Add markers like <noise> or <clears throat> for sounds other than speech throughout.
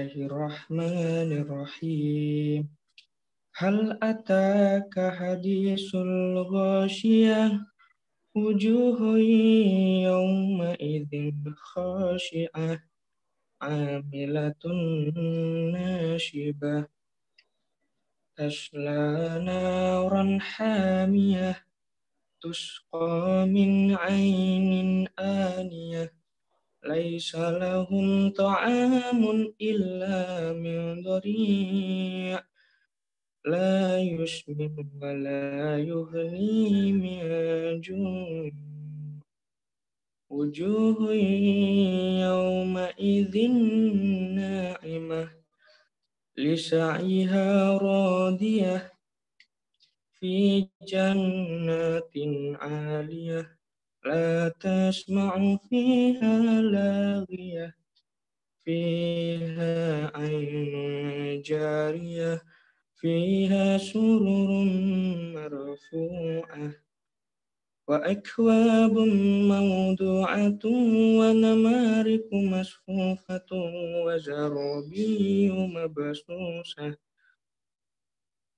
الله الرحمن الرحيم هل أتاك حديث الغاشية وجوه يومئذ خاشعة عاملة ناشبة تشلى نارا حامية تسقى من عين آنيه ليس لهم طعام إلا من ضريع لا يشبه ولا يغني من جوع وجوه يومئذ ناعمة لسعيها راضية في جنات عالية لا تسمع فيها لاغية فيها عين جارية فيها سرر مرفوعة وأكواب موضوعة ونمارك مصفوفة وزرابي مبسوسة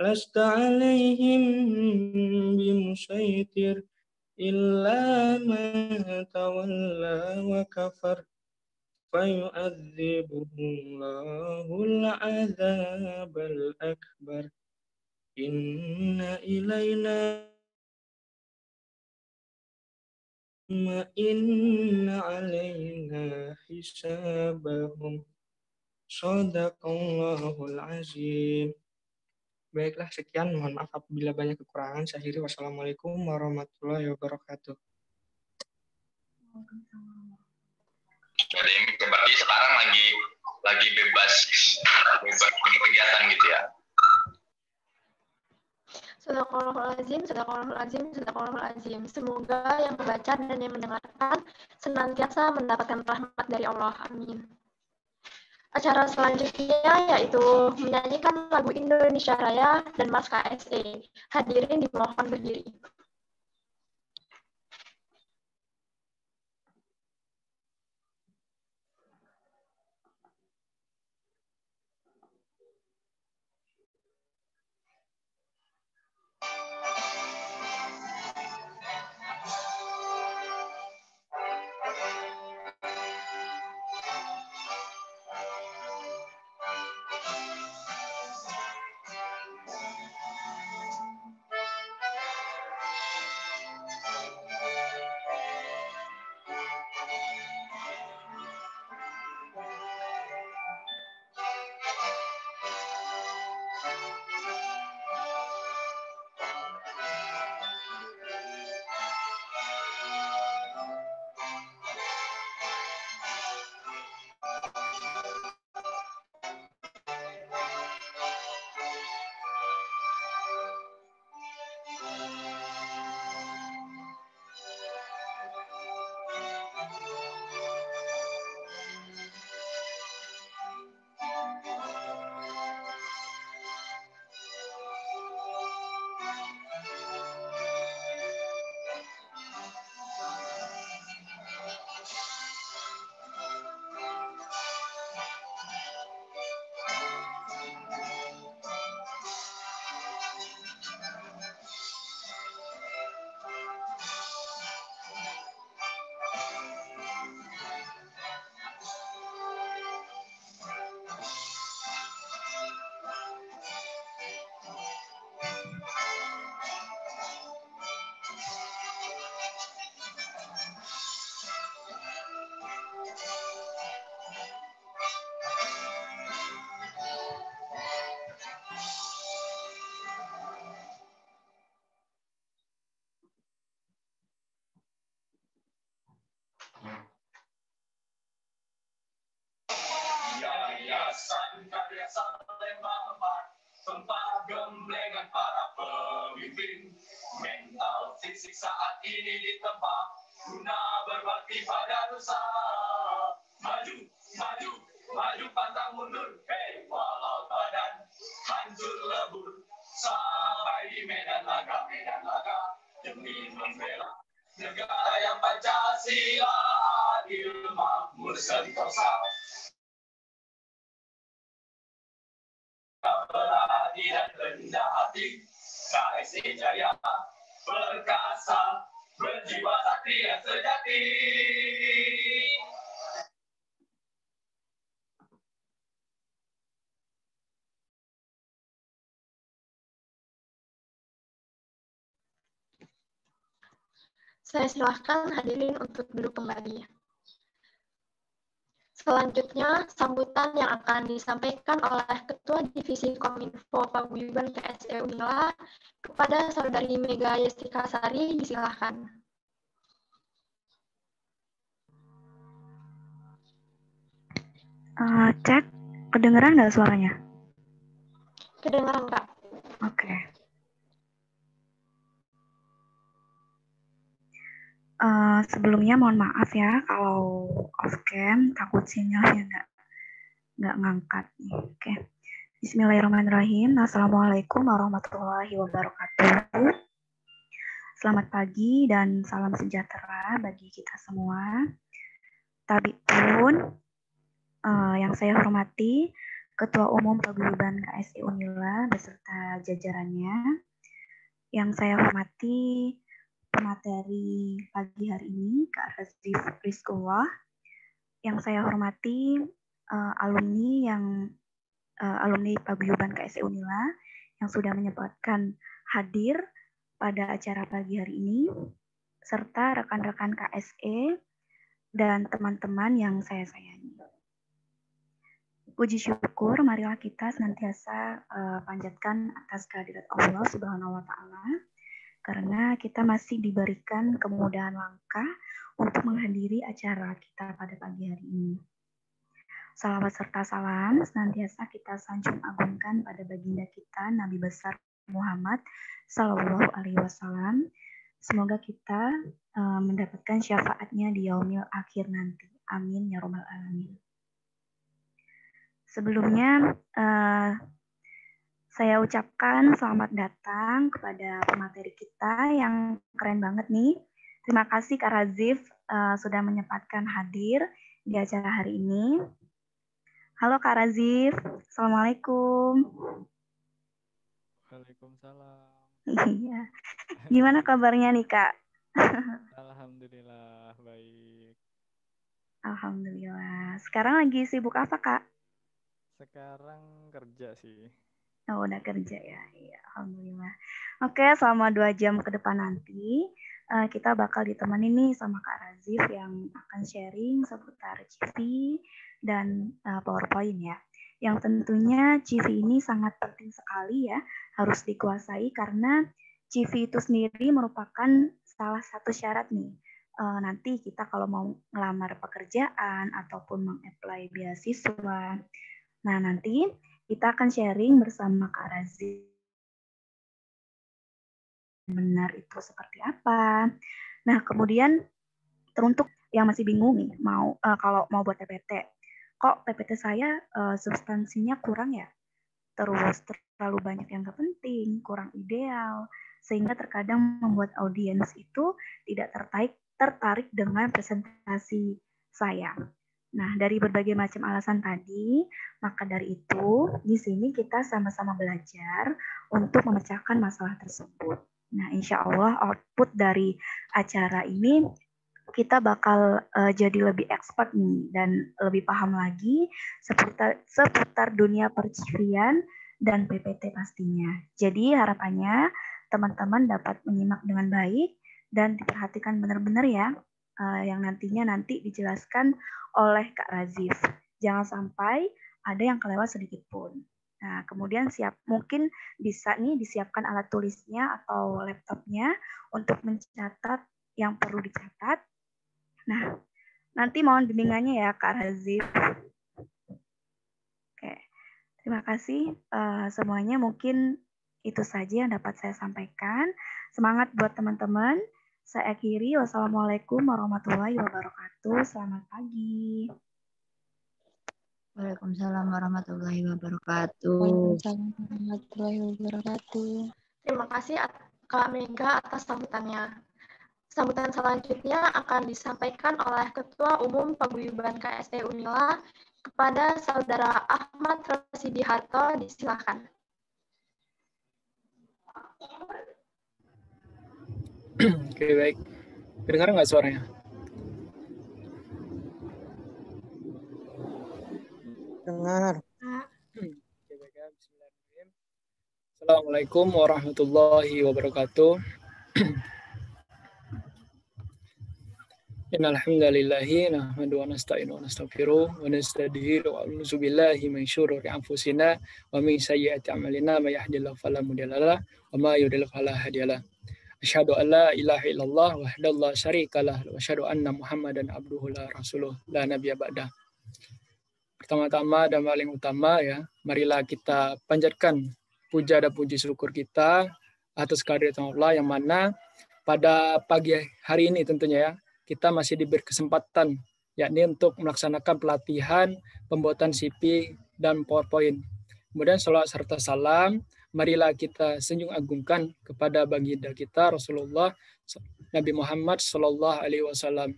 لست عليهم بمسيطر إلا من تولى وكفر فيعذبه الله العذاب الأكبر إن إلينا ثم إن علينا حسابهم صدق الله العظيم Baiklah, sekian. Mohon maaf apabila banyak kekurangan. Saya akhiri. Wassalamualaikum warahmatullahi wabarakatuh. Jadi berarti sekarang lagi lagi bebas bebas kegiatan gitu ya? Sadaqallahulazim, sadaqallahulazim, sadaqallahulazim. Semoga yang membaca dan yang mendengarkan senantiasa mendapatkan rahmat dari Allah. Amin. Acara selanjutnya yaitu menyanyikan lagu Indonesia Raya dan Mas KSE. Hadirin dimohon berdiri. silahkan hadirin untuk duduk kembali. Selanjutnya, sambutan yang akan disampaikan oleh Ketua Divisi Kominfo Paguyuban PSE Unila kepada Saudari Mega Yestika Sari, disilahkan. Uh, cek, kedengeran nggak suaranya? Kedengeran, Kak. Oke. Okay. Eh, sebelumnya mohon maaf ya kalau off cam takut sinyalnya nggak nggak ngangkat. Oke. Okay. Bismillahirrahmanirrahim. Assalamualaikum warahmatullahi wabarakatuh. Selamat pagi dan salam sejahtera bagi kita semua. Tapi pun uh, eh, yang saya hormati Ketua Umum Paguyuban KSI Unila beserta jajarannya. Yang saya hormati materi pagi hari ini, Kak Razif Priskowah yang saya hormati uh, alumni yang uh, alumni paguyuban KSE Unila yang sudah menyebabkan hadir pada acara pagi hari ini, serta rekan-rekan KSE dan teman-teman yang saya sayangi. Puji syukur, marilah kita senantiasa uh, panjatkan atas kehadirat Allah Subhanahu wa Ta'ala karena kita masih diberikan kemudahan langkah untuk menghadiri acara kita pada pagi hari ini. Salam serta salam senantiasa kita sanjung agungkan pada baginda kita Nabi besar Muhammad Sallallahu Alaihi Wasallam. Semoga kita e, mendapatkan syafaatnya di yaumil akhir nanti. Amin ya robbal alamin. Sebelumnya e, saya ucapkan selamat datang kepada pemateri kita yang keren banget nih. Terima kasih Kak Razif uh, sudah menyempatkan hadir di acara hari ini. Halo Kak Razif, Assalamualaikum. Waalaikumsalam. Iya. Gimana kabarnya nih Kak? Alhamdulillah, baik. Alhamdulillah. Sekarang lagi sibuk apa Kak? Sekarang kerja sih. Oh, udah kerja ya. Iya, alhamdulillah. Oke, selama dua jam ke depan nanti uh, kita bakal ditemani nih sama Kak Razif yang akan sharing seputar CV dan uh, PowerPoint ya. Yang tentunya CV ini sangat penting sekali ya, harus dikuasai karena CV itu sendiri merupakan salah satu syarat nih. Uh, nanti kita kalau mau ngelamar pekerjaan ataupun mengapply beasiswa. Nah, nanti kita akan sharing bersama Kak Razi. Benar itu seperti apa? Nah, kemudian teruntuk yang masih bingung nih mau uh, kalau mau buat PPT. Kok PPT saya uh, substansinya kurang ya? Terus terlalu banyak yang gak penting, kurang ideal, sehingga terkadang membuat audiens itu tidak tertarik tertarik dengan presentasi saya. Nah, dari berbagai macam alasan tadi, maka dari itu di sini kita sama-sama belajar untuk memecahkan masalah tersebut. Nah, insya Allah output dari acara ini kita bakal uh, jadi lebih expert nih dan lebih paham lagi seputar seputar dunia percucian dan PPT pastinya. Jadi harapannya teman-teman dapat menyimak dengan baik dan diperhatikan benar-benar ya Eh, yang nantinya nanti dijelaskan oleh Kak Razif. Jangan sampai ada yang kelewat sedikit pun. Nah, kemudian siap mungkin bisa nih disiapkan alat tulisnya atau laptopnya untuk mencatat yang perlu dicatat. Nah, nanti mohon bimbingannya ya Kak Razif. Oke, terima kasih uh, semuanya. Mungkin itu saja yang dapat saya sampaikan. Semangat buat teman-teman. Saya akhiri, wassalamualaikum warahmatullahi wabarakatuh. Selamat pagi. Waalaikumsalam warahmatullahi wabarakatuh. Waalaikumsalam warahmatullahi wabarakatuh. Terima kasih Kak Mega atas sambutannya. Sambutan selanjutnya akan disampaikan oleh Ketua Umum Paguyuban KST Unila kepada Saudara Ahmad Rosidiharto. Disilakan. Oke, okay, baik. Kedengaran nggak suaranya? Dengar. Ya. Assalamualaikum warahmatullahi wabarakatuh. Innal nahmadu wa nasta'inu wa nastaghfiru wa nasta'diru wa na'udzu billahi min syururi anfusina wa min sayyiati a'malina may yahdihillahu fala mudhillalah wa may yudhlil fala hadiyalah. Asyhadu an la ilaha illallah wahdahu la syarikalah wa asyhadu anna Muhammadan abduhu la rasuluh la nabiyya ba'da. Pertama-tama dan paling utama ya, marilah kita panjatkan puja dan puji syukur kita atas kehadirat Allah yang mana pada pagi hari ini tentunya ya, kita masih diberi kesempatan yakni untuk melaksanakan pelatihan pembuatan CV dan PowerPoint. Kemudian sholat serta salam marilah kita senyum agungkan kepada baginda kita Rasulullah Nabi Muhammad Shallallahu Alaihi Wasallam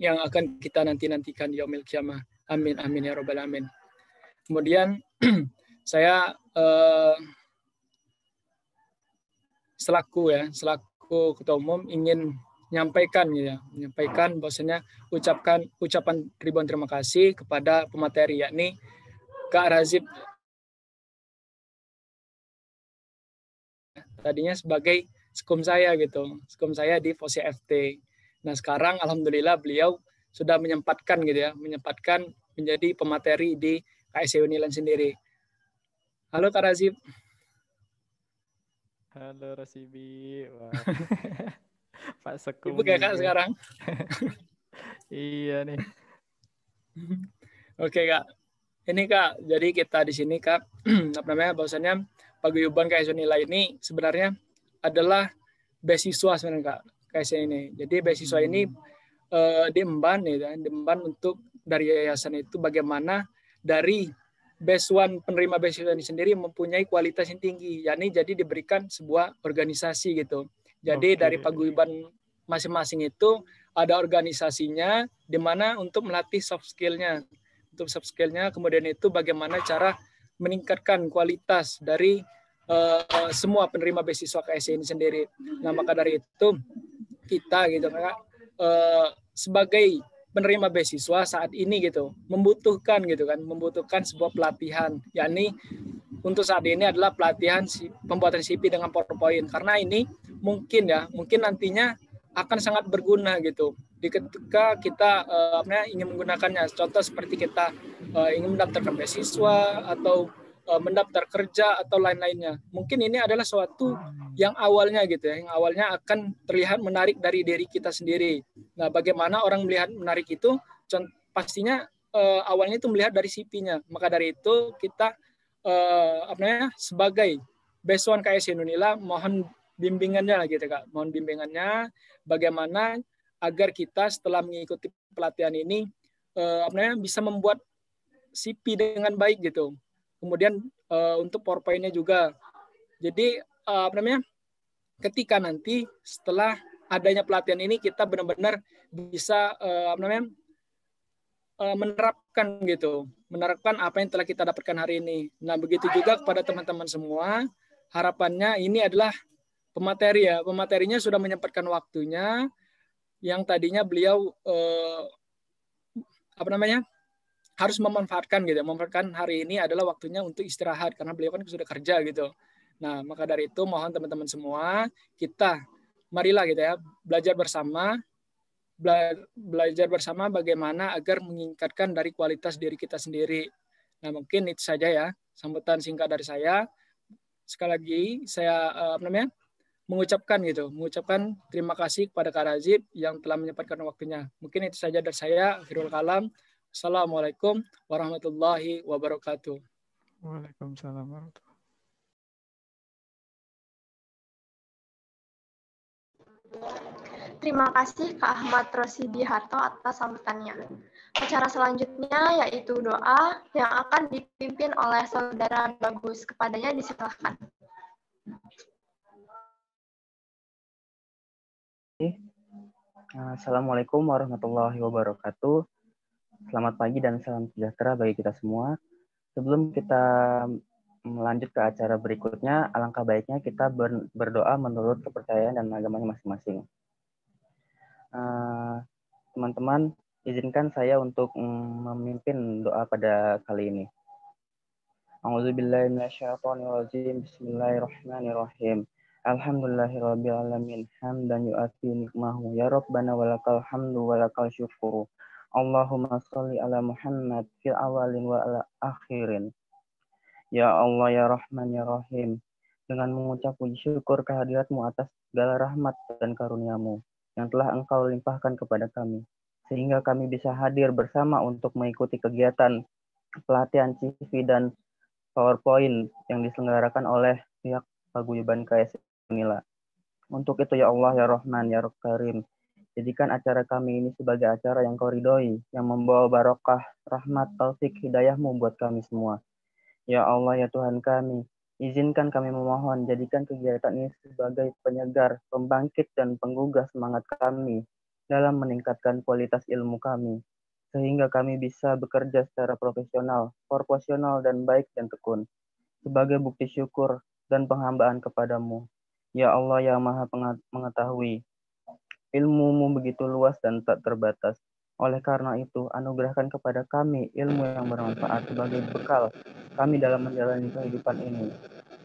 yang akan kita nanti nantikan di yaumil kiamah. Amin amin ya robbal alamin. Kemudian <clears throat> saya eh, selaku ya selaku ketua umum ingin menyampaikan gitu ya menyampaikan bahwasanya ucapkan ucapan ribuan terima kasih kepada pemateri yakni Kak Razib tadinya sebagai skum saya gitu skum saya di Fosi FT nah sekarang alhamdulillah beliau sudah menyempatkan gitu ya menyempatkan menjadi pemateri di KSE Uniland sendiri halo Kak Razib halo Rasibi <laughs> Pak Sekum Ibu ya, kakak sekarang <laughs> iya nih <laughs> oke Kak ini Kak jadi kita di sini Kak <clears throat> apa namanya bahwasannya paguyuban zona ini sebenarnya adalah beasiswa sebenarnya Kak saya ini. Jadi beasiswa ini uh, diemban ya, kan? diemban untuk dari yayasan itu bagaimana dari one penerima beasiswa ini sendiri mempunyai kualitas yang tinggi, yakni jadi diberikan sebuah organisasi gitu. Jadi okay. dari paguyuban masing-masing itu ada organisasinya di mana untuk melatih soft skill-nya. Untuk soft skill-nya kemudian itu bagaimana cara meningkatkan kualitas dari uh, semua penerima beasiswa KSI e ini sendiri. Nah maka dari itu kita gitu kan uh, sebagai penerima beasiswa saat ini gitu membutuhkan gitu kan membutuhkan sebuah pelatihan yakni untuk saat ini adalah pelatihan pembuatan CV dengan PowerPoint karena ini mungkin ya mungkin nantinya akan sangat berguna gitu di ketika kita uh, ingin menggunakannya contoh seperti kita uh, ingin mendaftarkan beasiswa atau uh, mendaftar kerja atau lain-lainnya mungkin ini adalah suatu yang awalnya gitu ya yang awalnya akan terlihat menarik dari diri kita sendiri nah bagaimana orang melihat menarik itu contoh, pastinya uh, awalnya itu melihat dari CV-nya maka dari itu kita uh, apa namanya sebagai Besuan KS Indonesia mohon bimbingannya lagi gitu Kak. Mohon bimbingannya bagaimana agar kita setelah mengikuti pelatihan ini eh, apa namanya bisa membuat CP dengan baik gitu. Kemudian eh, untuk PowerPoint-nya juga. Jadi eh, apa namanya? ketika nanti setelah adanya pelatihan ini kita benar-benar bisa eh, apa namanya? Eh, menerapkan gitu, menerapkan apa yang telah kita dapatkan hari ini. Nah, begitu juga kepada teman-teman semua. Harapannya ini adalah pemateri ya pematerinya sudah menyempatkan waktunya yang tadinya beliau eh, apa namanya harus memanfaatkan gitu ya. memanfaatkan hari ini adalah waktunya untuk istirahat karena beliau kan sudah kerja gitu nah maka dari itu mohon teman-teman semua kita marilah gitu ya belajar bersama bela belajar bersama bagaimana agar meningkatkan dari kualitas diri kita sendiri nah mungkin itu saja ya sambutan singkat dari saya sekali lagi saya eh, apa namanya mengucapkan gitu, mengucapkan terima kasih kepada Kak Razib yang telah menyempatkan waktunya. Mungkin itu saja dari saya, Akhirul Kalam. Assalamualaikum warahmatullahi wabarakatuh. Waalaikumsalam Terima kasih Kak Ahmad Rosidi Harto atas sambutannya. Acara selanjutnya yaitu doa yang akan dipimpin oleh Saudara Bagus. Kepadanya disilahkan. Eh, Assalamualaikum warahmatullahi wabarakatuh. Selamat pagi dan salam sejahtera bagi kita semua. Sebelum kita melanjut ke acara berikutnya, alangkah baiknya kita berdoa menurut kepercayaan dan agamanya masing-masing. Eh, teman-teman, izinkan saya untuk mm, memimpin doa pada kali ini. A'udzubillahiminasyaitonirrajim. Bismillahirrahmanirrahim. Bismillahirrahmanirrahim. Alhamdulillahirrabbilalamin hamdan yu'ati nikmahu ya rabbana walakal hamdu walakal syukuru. Allahumma salli ala Muhammad fil awalin wa ala akhirin. Ya Allah ya Rahman ya Rahim. Dengan mengucap puji syukur kehadiratmu atas segala rahmat dan karuniamu yang telah engkau limpahkan kepada kami. Sehingga kami bisa hadir bersama untuk mengikuti kegiatan pelatihan CV dan PowerPoint yang diselenggarakan oleh pihak paguyuban KSI Manila. Untuk itu ya Allah, ya Rahman, ya Rabb Karim, jadikan acara kami ini sebagai acara yang kau yang membawa barokah, rahmat, taufik, hidayahmu buat kami semua. Ya Allah, ya Tuhan kami, izinkan kami memohon, jadikan kegiatan ini sebagai penyegar, pembangkit, dan penggugah semangat kami dalam meningkatkan kualitas ilmu kami, sehingga kami bisa bekerja secara profesional, proporsional, dan baik dan tekun, sebagai bukti syukur dan penghambaan kepadamu. Ya Allah yang maha mengetahui. Ilmumu begitu luas dan tak terbatas. Oleh karena itu, anugerahkan kepada kami ilmu yang bermanfaat sebagai bekal kami dalam menjalani kehidupan ini.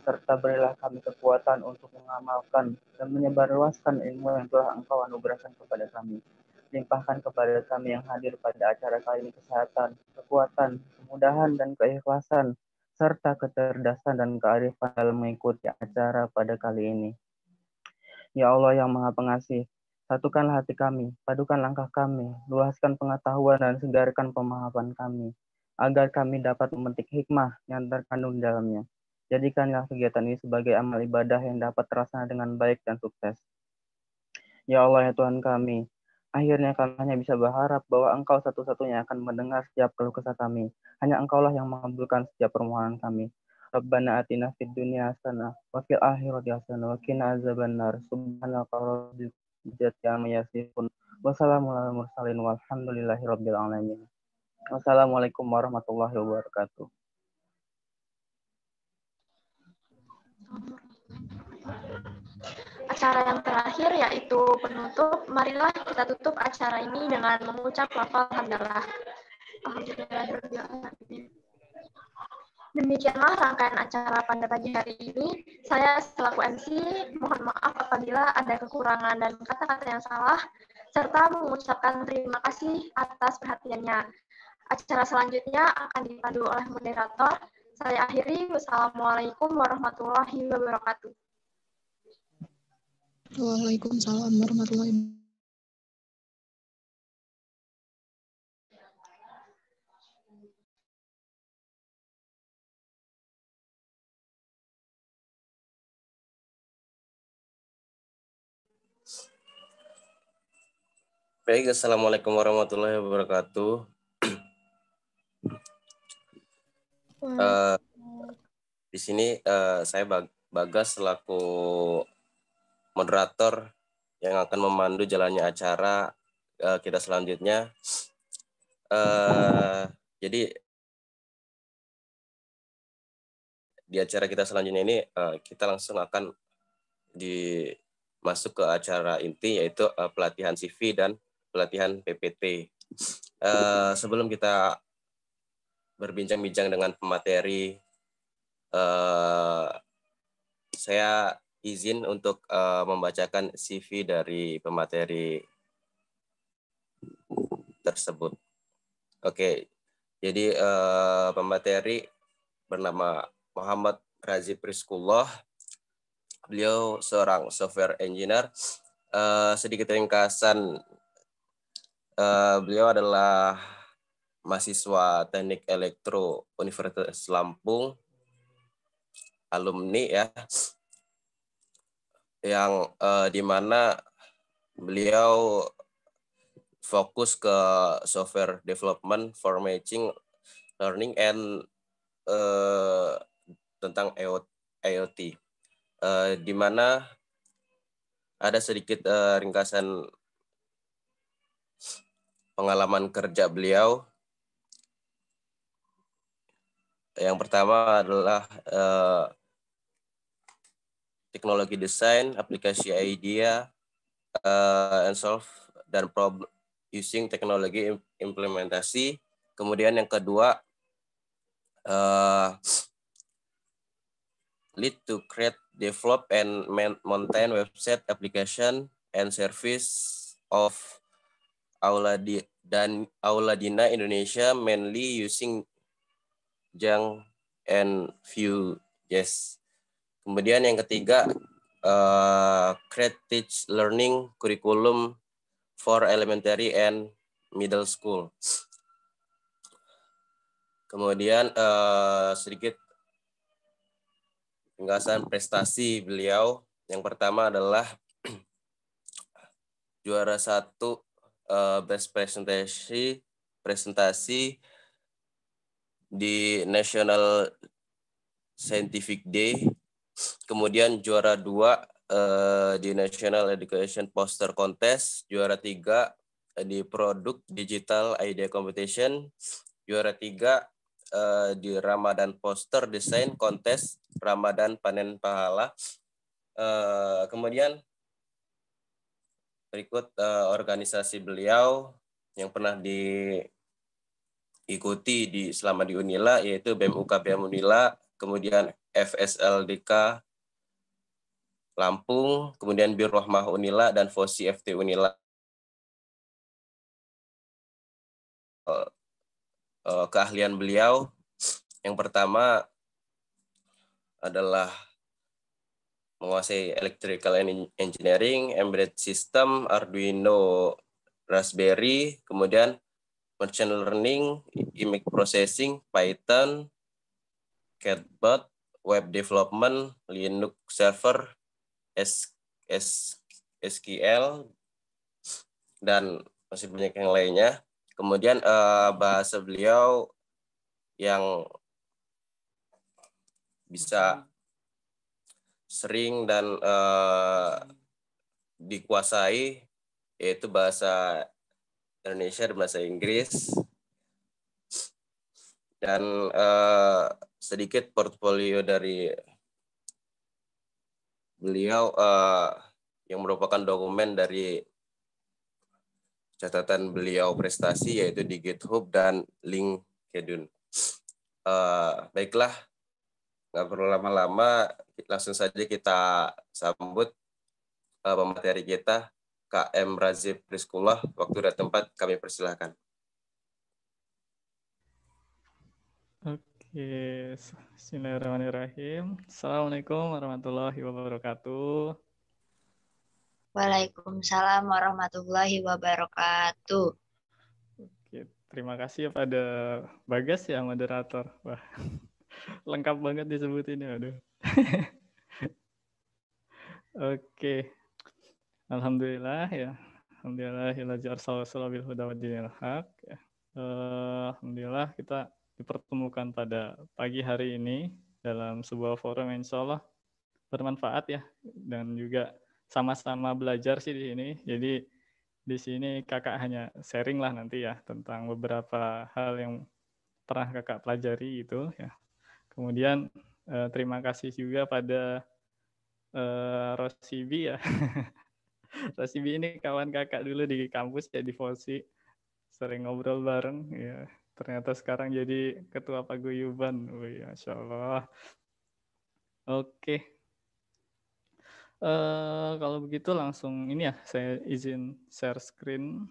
Serta berilah kami kekuatan untuk mengamalkan dan menyebarluaskan ilmu yang telah engkau anugerahkan kepada kami. Limpahkan kepada kami yang hadir pada acara kali ini kesehatan, kekuatan, kemudahan, dan keikhlasan serta kecerdasan dan kearifan dalam mengikuti acara pada kali ini. Ya Allah yang maha pengasih, satukanlah hati kami, padukan langkah kami, luaskan pengetahuan dan segarkan pemahaman kami, agar kami dapat memetik hikmah yang terkandung dalamnya. Jadikanlah kegiatan ini sebagai amal ibadah yang dapat terasa dengan baik dan sukses. Ya Allah ya Tuhan kami, akhirnya kami hanya bisa berharap bahwa Engkau satu-satunya akan mendengar setiap keluh kesah kami. Hanya Engkaulah yang mengabulkan setiap permohonan kami. Rabbana atina fid dunya hasanah wa fil akhirati hasanah wa qina azabannar. Subhanaka rabbil izzati amma yasifun. Wassalamu ala mursalin Wassalamualaikum warahmatullahi wabarakatuh. Acara yang terakhir yaitu penutup. Marilah kita tutup acara ini dengan mengucap lafal hamdalah. Alhamdulillahirabbil alamin. Demikianlah rangkaian acara pada pagi hari ini. Saya selaku MC mohon maaf apabila ada kekurangan dan kata-kata yang salah, serta mengucapkan terima kasih atas perhatiannya. Acara selanjutnya akan dipandu oleh moderator. Saya akhiri, wassalamualaikum warahmatullahi wabarakatuh. Waalaikumsalam warahmatullahi wabarakatuh. Baik, Assalamualaikum warahmatullahi wabarakatuh. uh, di sini uh, saya Bag Bagas selaku moderator yang akan memandu jalannya acara uh, kita selanjutnya. Uh, jadi di acara kita selanjutnya ini uh, kita langsung akan di masuk ke acara inti yaitu uh, pelatihan CV dan pelatihan PPT. Uh, eh, sebelum kita berbincang-bincang dengan pemateri, uh, saya izin untuk uh, membacakan CV dari pemateri tersebut. Oke, okay. jadi uh, pemateri bernama Muhammad Razi Priskullah. Beliau seorang software engineer. Uh, sedikit ringkasan Eh, beliau adalah mahasiswa teknik elektro Universitas Lampung, alumni ya, yang uh, mana beliau fokus ke software development for matching learning and uh, tentang IoT, uh, di mana ada sedikit uh, ringkasan pengalaman kerja beliau. Yang pertama adalah eh, teknologi desain, aplikasi idea, eh, and solve dan problem using teknologi implementasi. Kemudian yang kedua eh, lead to create, develop and maintain website application and service of Aula di dan Aula Dina Indonesia mainly using Jang and view Yes. Kemudian yang ketiga, uh, eh, create learning curriculum for elementary and middle school. Kemudian uh, sedikit penggasan prestasi beliau. Yang pertama adalah <clears throat> juara satu Eh, best presentasi presentasi di National Scientific Day, kemudian juara dua uh, di National Education Poster Contest, juara tiga eh, di Produk Digital Idea Competition, juara tiga uh, di Ramadan Poster Design Contest Ramadan Panen Pahala, uh, kemudian berikut uh, organisasi beliau yang pernah diikuti di selama di Unila yaitu BEM UKBM Unila, kemudian FSLDK Lampung, kemudian Birohmah Unila dan FOSI FT Unila. Eh, eh, keahlian beliau yang pertama adalah menguasai electrical engineering, embedded system, Arduino, Raspberry, kemudian machine learning, image processing, Python, CatBot, web development, Linux server, SQL, dan masih banyak yang lainnya. Kemudian eh, bahasa beliau yang bisa sering dan uh, dikuasai yaitu bahasa Indonesia dan bahasa Inggris dan uh, sedikit portfolio dari beliau uh, yang merupakan dokumen dari catatan beliau prestasi yaitu di GitHub dan LinkedIn. Uh, baiklah, nggak perlu lama-lama langsung saja kita sambut uh, eh, pemateri kita KM Razif Rizkullah. Waktu dan tempat kami persilahkan. Oke, Bismillahirrahmanirrahim. Assalamualaikum warahmatullahi wabarakatuh. Waalaikumsalam warahmatullahi wabarakatuh. Oke, terima kasih pada Bagas ya moderator. Wah, <laughs> lengkap banget disebutin ya. Aduh. <laughs> Oke. Alhamdulillah ya. Alhamdulillah ilajar ya sawasallabil huda wa dinil haq. Ya. Eh, alhamdulillah kita dipertemukan pada pagi hari ini dalam sebuah forum yang insya Allah bermanfaat ya. Dan juga sama-sama belajar sih di sini. Jadi di sini kakak hanya sharing lah nanti ya tentang beberapa hal yang pernah kakak pelajari itu ya. Kemudian Uh, terima kasih juga pada uh, Rosibi ya. <laughs> Rosibi ini kawan kakak dulu di kampus ya di Fosi. Sering ngobrol bareng ya. Ternyata sekarang jadi ketua paguyuban. Wih, Masya Allah. Oke. Okay. Uh, eh, kalau begitu langsung ini ya saya izin share screen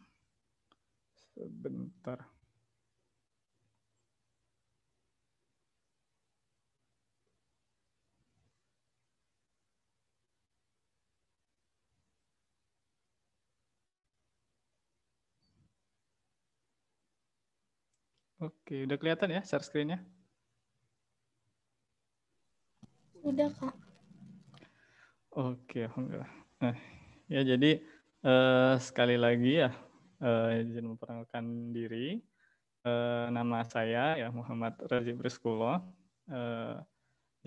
sebentar. Oke, udah kelihatan ya share screen-nya? Udah, Kak. Oke, alhamdulillah. Nah, ya jadi eh, sekali lagi ya eh, izin memperkenalkan diri. Eh, nama saya ya Muhammad Rajib Rizkulo. Eh,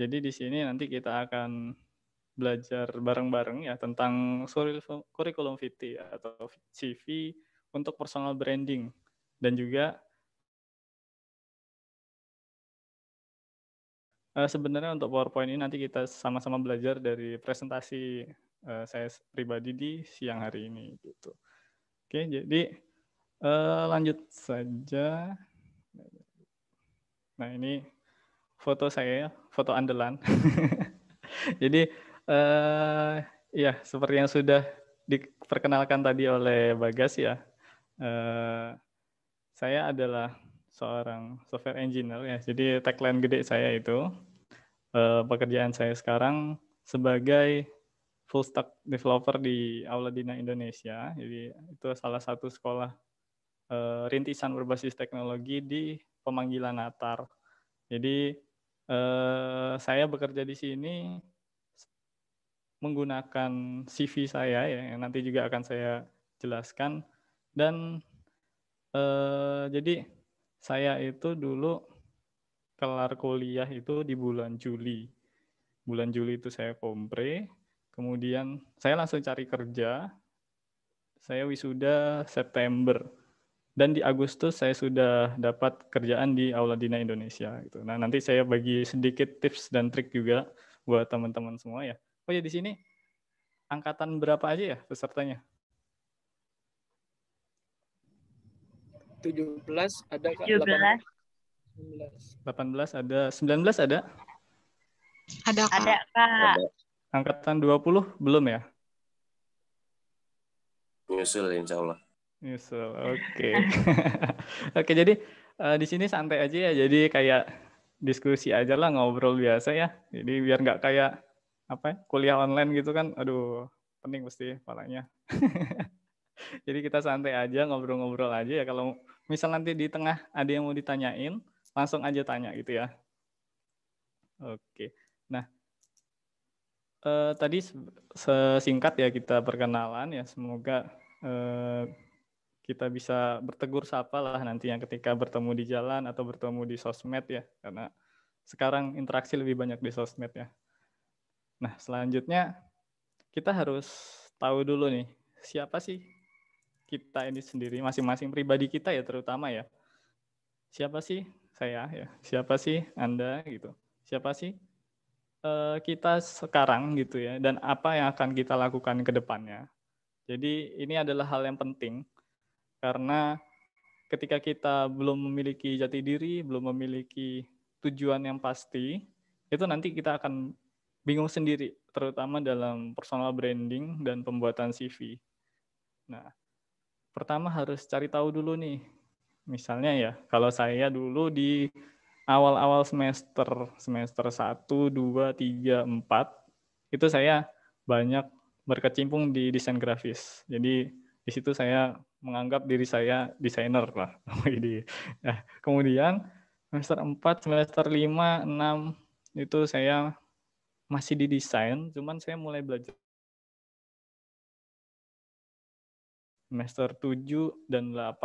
jadi di sini nanti kita akan belajar bareng-bareng ya tentang kurikulum vt atau CV untuk personal branding dan juga uh, sebenarnya untuk PowerPoint ini nanti kita sama-sama belajar dari presentasi uh, saya pribadi di siang hari ini gitu. Oke, jadi uh, lanjut saja. Nah, ini foto saya, foto andalan. <laughs> jadi uh, ya seperti yang sudah diperkenalkan tadi oleh Bagas ya. Uh, saya adalah seorang software engineer ya. Jadi tagline gede saya itu uh, pekerjaan saya sekarang sebagai full stack developer di Aula Dina Indonesia. Jadi itu salah satu sekolah uh, rintisan berbasis teknologi di Pemanggilan Natar. Jadi uh, saya bekerja di sini menggunakan CV saya ya, yang nanti juga akan saya jelaskan dan eh, jadi saya itu dulu kelar kuliah itu di bulan Juli. Bulan Juli itu saya kompre, kemudian saya langsung cari kerja. Saya wisuda September. Dan di Agustus saya sudah dapat kerjaan di Aula Dina Indonesia gitu. Nah, nanti saya bagi sedikit tips dan trik juga buat teman-teman semua ya. Oh ya di sini angkatan berapa aja ya pesertanya? 17 ada 17. 18 ada, 19 ada? Ada, Kak. Ada, Kak. Angkatan 20 belum ya? Nyusul insya Allah. Nyusul, oke. Okay. <laughs> oke, okay, jadi uh, di sini santai aja ya, jadi kayak diskusi aja lah, ngobrol biasa ya. Jadi biar nggak kayak apa ya, kuliah online gitu kan, aduh pening pasti palanya. <laughs> jadi kita santai aja, ngobrol-ngobrol aja ya. Kalau misal nanti di tengah ada yang mau ditanyain, langsung aja tanya gitu ya. Oke. Nah, eh, tadi sesingkat ya kita perkenalan ya. Semoga eh, kita bisa bertegur sapa lah yang ketika bertemu di jalan atau bertemu di sosmed ya. Karena sekarang interaksi lebih banyak di sosmed ya. Nah, selanjutnya kita harus tahu dulu nih siapa sih kita ini sendiri masing-masing pribadi kita ya terutama ya siapa sih saya ya siapa sih anda gitu siapa sih uh, kita sekarang gitu ya dan apa yang akan kita lakukan ke depannya jadi ini adalah hal yang penting karena ketika kita belum memiliki jati diri belum memiliki tujuan yang pasti itu nanti kita akan bingung sendiri terutama dalam personal branding dan pembuatan CV nah pertama harus cari tahu dulu nih misalnya ya kalau saya dulu di awal-awal semester semester 1, 2, 3, 4 itu saya banyak berkecimpung di desain grafis. Jadi di situ saya menganggap diri saya desainer lah. <laughs> Jadi nah, kemudian semester 4, semester 5, 6 itu saya masih di desain, cuman saya mulai belajar semester 7 dan 8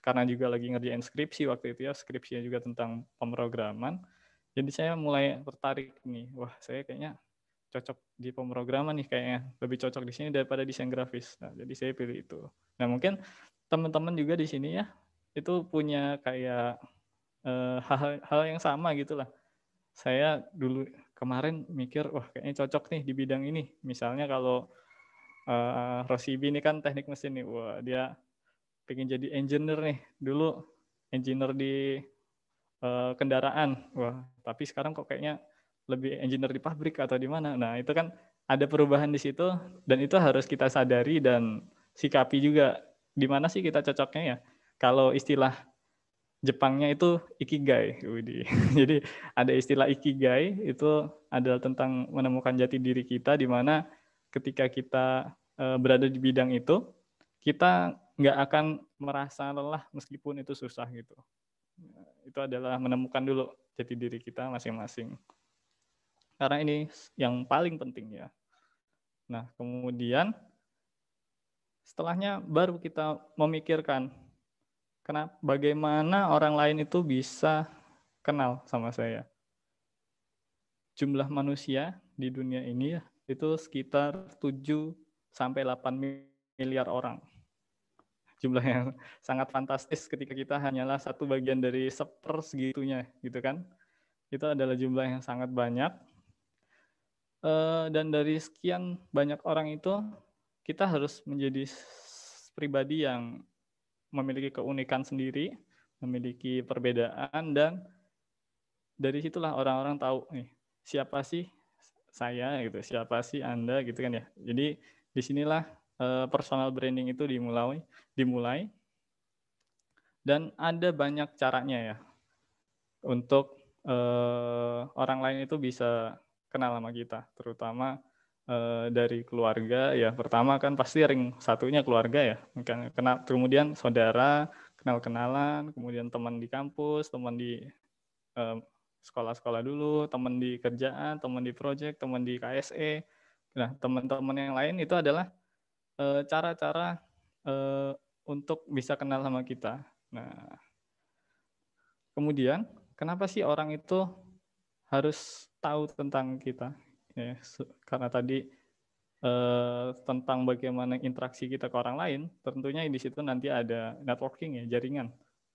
karena juga lagi ngerjain skripsi waktu itu ya skripsinya juga tentang pemrograman jadi saya mulai tertarik nih wah saya kayaknya cocok di pemrograman nih kayaknya lebih cocok di sini daripada desain grafis nah jadi saya pilih itu nah mungkin teman-teman juga di sini ya itu punya kayak eh, hal hal hal yang sama gitulah saya dulu kemarin mikir wah kayaknya cocok nih di bidang ini misalnya kalau uh, Rosibi ini kan teknik mesin nih. Wah, dia pengen jadi engineer nih. Dulu engineer di uh, kendaraan. Wah, tapi sekarang kok kayaknya lebih engineer di pabrik atau di mana. Nah, itu kan ada perubahan di situ dan itu harus kita sadari dan sikapi juga. Di mana sih kita cocoknya ya? Kalau istilah Jepangnya itu ikigai. Widi. <laughs> Jadi ada istilah ikigai itu adalah tentang menemukan jati diri kita di mana ketika kita Eh, berada di bidang itu, kita nggak akan merasa lelah meskipun itu susah gitu. Itu adalah menemukan dulu jati diri kita masing-masing. Karena ini yang paling penting ya. Nah, kemudian setelahnya baru kita memikirkan kenapa bagaimana orang lain itu bisa kenal sama saya. Jumlah manusia di dunia ini ya itu sekitar 7 sampai 8 miliar orang. Jumlah yang <laughs> sangat fantastis ketika kita hanyalah satu bagian dari seper segitunya, gitu kan? Itu adalah jumlah yang sangat banyak. Eh, dan dari sekian banyak orang itu, kita harus menjadi pribadi yang memiliki keunikan sendiri, memiliki perbedaan, dan dari situlah orang-orang tahu nih siapa sih saya gitu, siapa sih Anda gitu kan ya. Jadi disinilah uh, personal branding itu dimulai dimulai dan ada banyak caranya ya untuk eh, orang lain itu bisa kenal sama kita terutama eh, dari keluarga ya pertama kan pasti ring satunya keluarga ya mungkin kenal kemudian saudara kenal kenalan kemudian teman di kampus teman di sekolah-sekolah dulu teman di kerjaan teman di proyek, teman di KSE Nah, teman-teman yang lain itu adalah eh, cara-cara e, e, untuk bisa kenal sama kita. Nah, kemudian kenapa sih orang itu harus tahu tentang kita? Ya, karena tadi e, tentang bagaimana interaksi kita ke orang lain, tentunya di situ nanti ada networking ya, jaringan.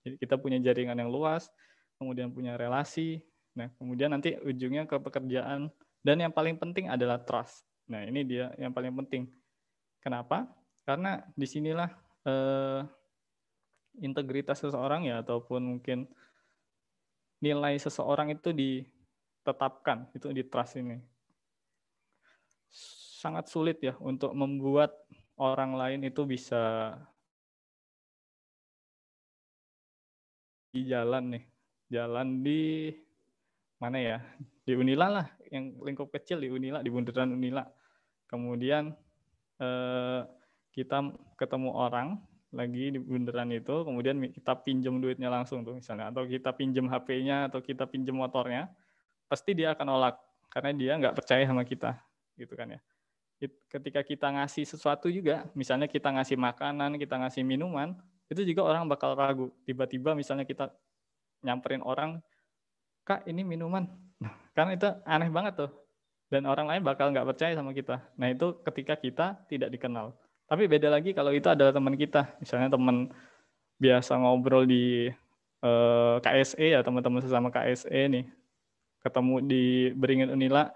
Jadi kita punya jaringan yang luas, kemudian punya relasi. Nah, kemudian nanti ujungnya ke pekerjaan dan yang paling penting adalah trust Nah, ini dia yang paling penting. Kenapa? Karena disinilah eh, integritas seseorang ya ataupun mungkin nilai seseorang itu ditetapkan itu di trust ini sangat sulit ya untuk membuat orang lain itu bisa di jalan nih jalan di mana ya di Unila lah yang lingkup kecil di Unila di bundaran Unila kemudian eh, kita ketemu orang lagi di bundaran itu, kemudian kita pinjam duitnya langsung tuh misalnya, atau kita pinjam HP-nya atau kita pinjam motornya, pasti dia akan olak karena dia nggak percaya sama kita, gitu kan ya. Ketika kita ngasih sesuatu juga, misalnya kita ngasih makanan, kita ngasih minuman, itu juga orang bakal ragu. Tiba-tiba misalnya kita nyamperin orang, kak ini minuman, <laughs> karena itu aneh banget tuh dan orang lain bakal nggak percaya sama kita. Nah itu ketika kita tidak dikenal. Tapi beda lagi kalau itu adalah teman kita, misalnya teman biasa ngobrol di eh, KSE ya teman-teman sesama KSE nih, ketemu di Beringin Unila,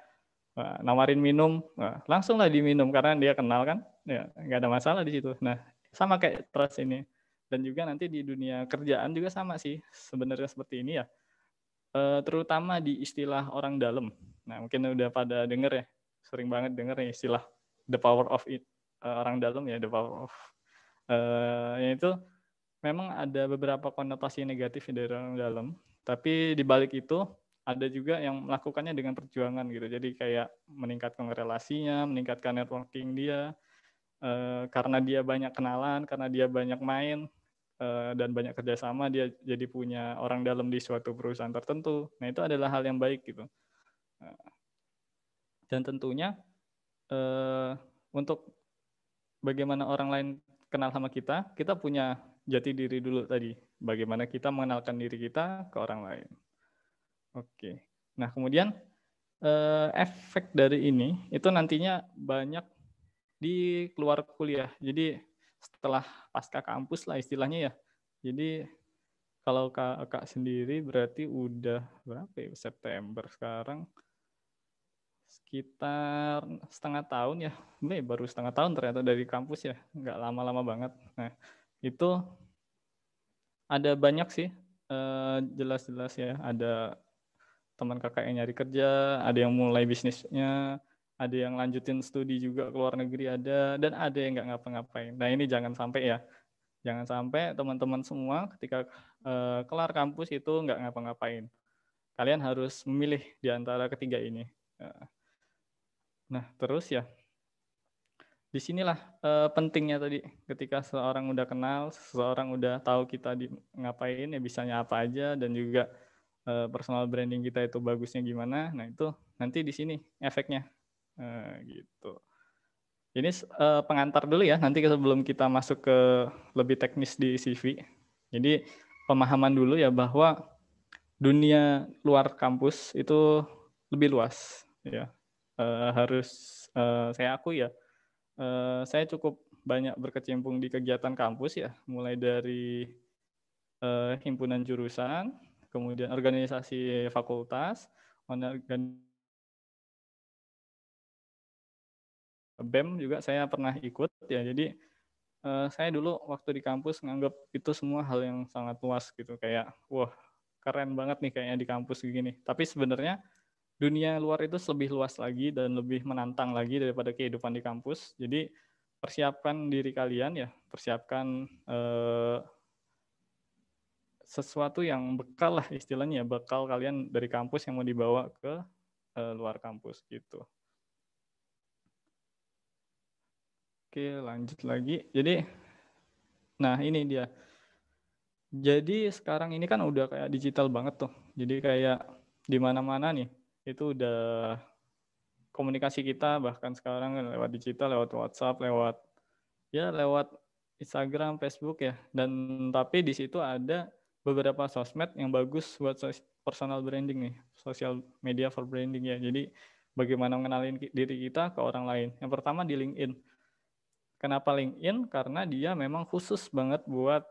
eh, nawarin minum, nah, langsunglah diminum karena dia kenal kan, ya nggak ada masalah di situ. Nah sama kayak trust ini dan juga nanti di dunia kerjaan juga sama sih sebenarnya seperti ini ya Eh, terutama di istilah orang dalam. Nah, mungkin udah pada denger ya, sering banget denger ya istilah the power of it, uh, orang dalam ya, the power of. Uh, eh, itu memang ada beberapa konotasi negatif dari orang dalam, tapi di balik itu ada juga yang melakukannya dengan perjuangan gitu. Jadi kayak meningkatkan relasinya, meningkatkan networking dia, eh, karena dia banyak kenalan, karena dia banyak main, Eh, dan banyak kerjasama dia jadi punya orang dalam di suatu perusahaan tertentu. Nah itu adalah hal yang baik gitu. Nah, dan tentunya eh, untuk bagaimana orang lain kenal sama kita, kita punya jati diri dulu tadi. Bagaimana kita mengenalkan diri kita ke orang lain. Oke. Nah kemudian eh, efek dari ini itu nantinya banyak di keluar kuliah. Jadi setelah pasca kampus lah istilahnya ya. Jadi kalau kakak sendiri berarti udah berapa ya September sekarang sekitar setengah tahun ya, nih baru setengah tahun ternyata dari kampus ya, nggak lama-lama banget. Nah itu ada banyak sih eh, jelas-jelas ya, ada teman kakak yang nyari kerja, ada yang mulai bisnisnya, ada yang lanjutin studi juga ke luar negeri ada, dan ada yang nggak ngapa-ngapain. Nah ini jangan sampai ya, jangan sampai teman-teman semua ketika uh, kelar kampus itu nggak ngapa-ngapain. Kalian harus memilih di antara ketiga ini. Eh, nah terus ya, disinilah uh, eh, pentingnya tadi ketika seorang udah kenal, seseorang udah tahu kita di, ngapain ya bisanya apa aja dan juga personal branding kita itu bagusnya gimana. Nah itu nanti di sini efeknya Eh, gitu. Ini uh, pengantar dulu ya, nanti sebelum kita masuk ke lebih teknis di CV. Jadi pemahaman dulu ya bahwa dunia luar kampus itu lebih luas. Ya, uh, harus uh, saya aku ya, uh, saya cukup banyak berkecimpung di kegiatan kampus ya, mulai dari uh, himpunan jurusan, kemudian organisasi fakultas, organisasi BEM juga saya pernah ikut ya jadi uh, saya dulu waktu di kampus nganggap itu semua hal yang sangat luas gitu kayak wah keren banget nih kayaknya di kampus gini. tapi sebenarnya dunia luar itu lebih luas lagi dan lebih menantang lagi daripada kehidupan di kampus jadi persiapkan diri kalian ya persiapkan uh, sesuatu yang bekal lah istilahnya ya. bekal kalian dari kampus yang mau dibawa ke uh, luar kampus gitu Oke, lanjut lagi. Jadi, nah ini dia. Jadi sekarang ini kan udah kayak digital banget tuh. Jadi kayak di mana-mana nih, itu udah komunikasi kita bahkan sekarang lewat digital, lewat WhatsApp, lewat ya lewat Instagram, Facebook ya. Dan tapi di situ ada beberapa sosmed yang bagus buat personal branding nih, social media for branding ya. Jadi bagaimana mengenalin diri kita ke orang lain. Yang pertama di LinkedIn. Kenapa LinkedIn? Karena dia memang khusus banget buat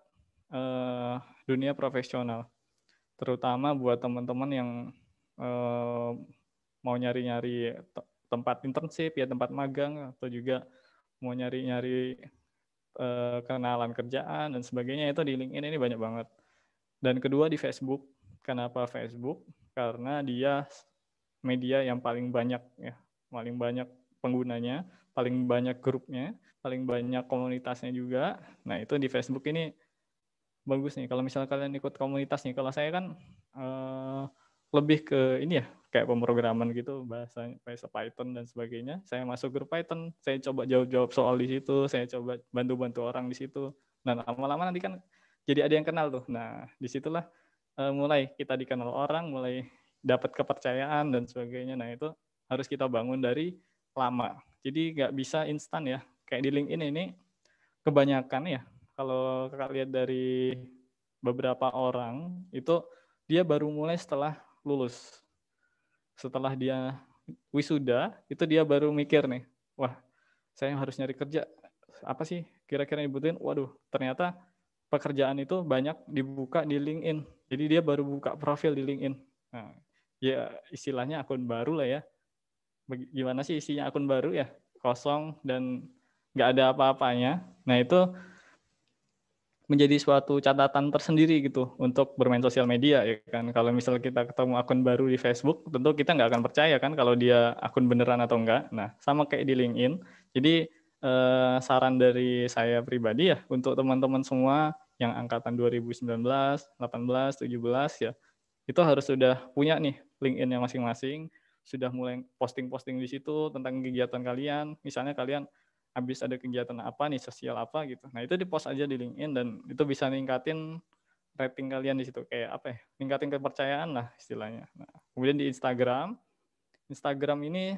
uh, dunia profesional, terutama buat teman-teman yang uh, mau nyari-nyari tempat internship ya tempat magang atau juga mau nyari-nyari uh, kenalan kerjaan dan sebagainya itu di LinkedIn ini banyak banget. Dan kedua di Facebook. Kenapa Facebook? Karena dia media yang paling banyak ya, paling banyak penggunanya, paling banyak grupnya, paling banyak komunitasnya juga. Nah, itu di Facebook ini bagus nih. Kalau misalnya kalian ikut komunitasnya kalau saya kan uh, lebih ke ini ya, kayak pemrograman gitu, bahasa, bahasa Python dan sebagainya. Saya masuk grup Python, saya coba jawab-jawab soal di situ, saya coba bantu-bantu orang di situ. Dan nah, lama-lama nanti kan jadi ada yang kenal tuh. Nah, disitulah uh, eh, mulai kita dikenal orang, mulai dapat kepercayaan dan sebagainya. Nah, itu harus kita bangun dari lama. Jadi nggak bisa instan ya. Kayak di LinkedIn ini kebanyakan ya. Kalau kakak lihat dari beberapa orang itu dia baru mulai setelah lulus. Setelah dia wisuda itu dia baru mikir nih, wah saya harus nyari kerja. Apa sih kira-kira dibutuhin? Waduh, ternyata pekerjaan itu banyak dibuka di LinkedIn. Jadi dia baru buka profil di LinkedIn. Nah, ya istilahnya akun baru lah ya gimana sih isinya akun baru ya kosong dan nggak ada apa-apanya nah itu menjadi suatu catatan tersendiri gitu untuk bermain sosial media ya kan kalau misal kita ketemu akun baru di Facebook tentu kita nggak akan percaya kan kalau dia akun beneran atau enggak nah sama kayak di LinkedIn jadi eh, saran dari saya pribadi ya untuk teman-teman semua yang angkatan 2019 18 17 ya itu harus sudah punya nih linkedin yang masing-masing sudah mulai posting-posting di situ tentang kegiatan kalian. Misalnya kalian habis ada kegiatan apa nih, sosial apa gitu. Nah, itu di-post aja di LinkedIn dan itu bisa ningkatin rating kalian di situ. Kayak apa ya? Ningkatin kepercayaan lah istilahnya. Nah, kemudian di Instagram. Instagram ini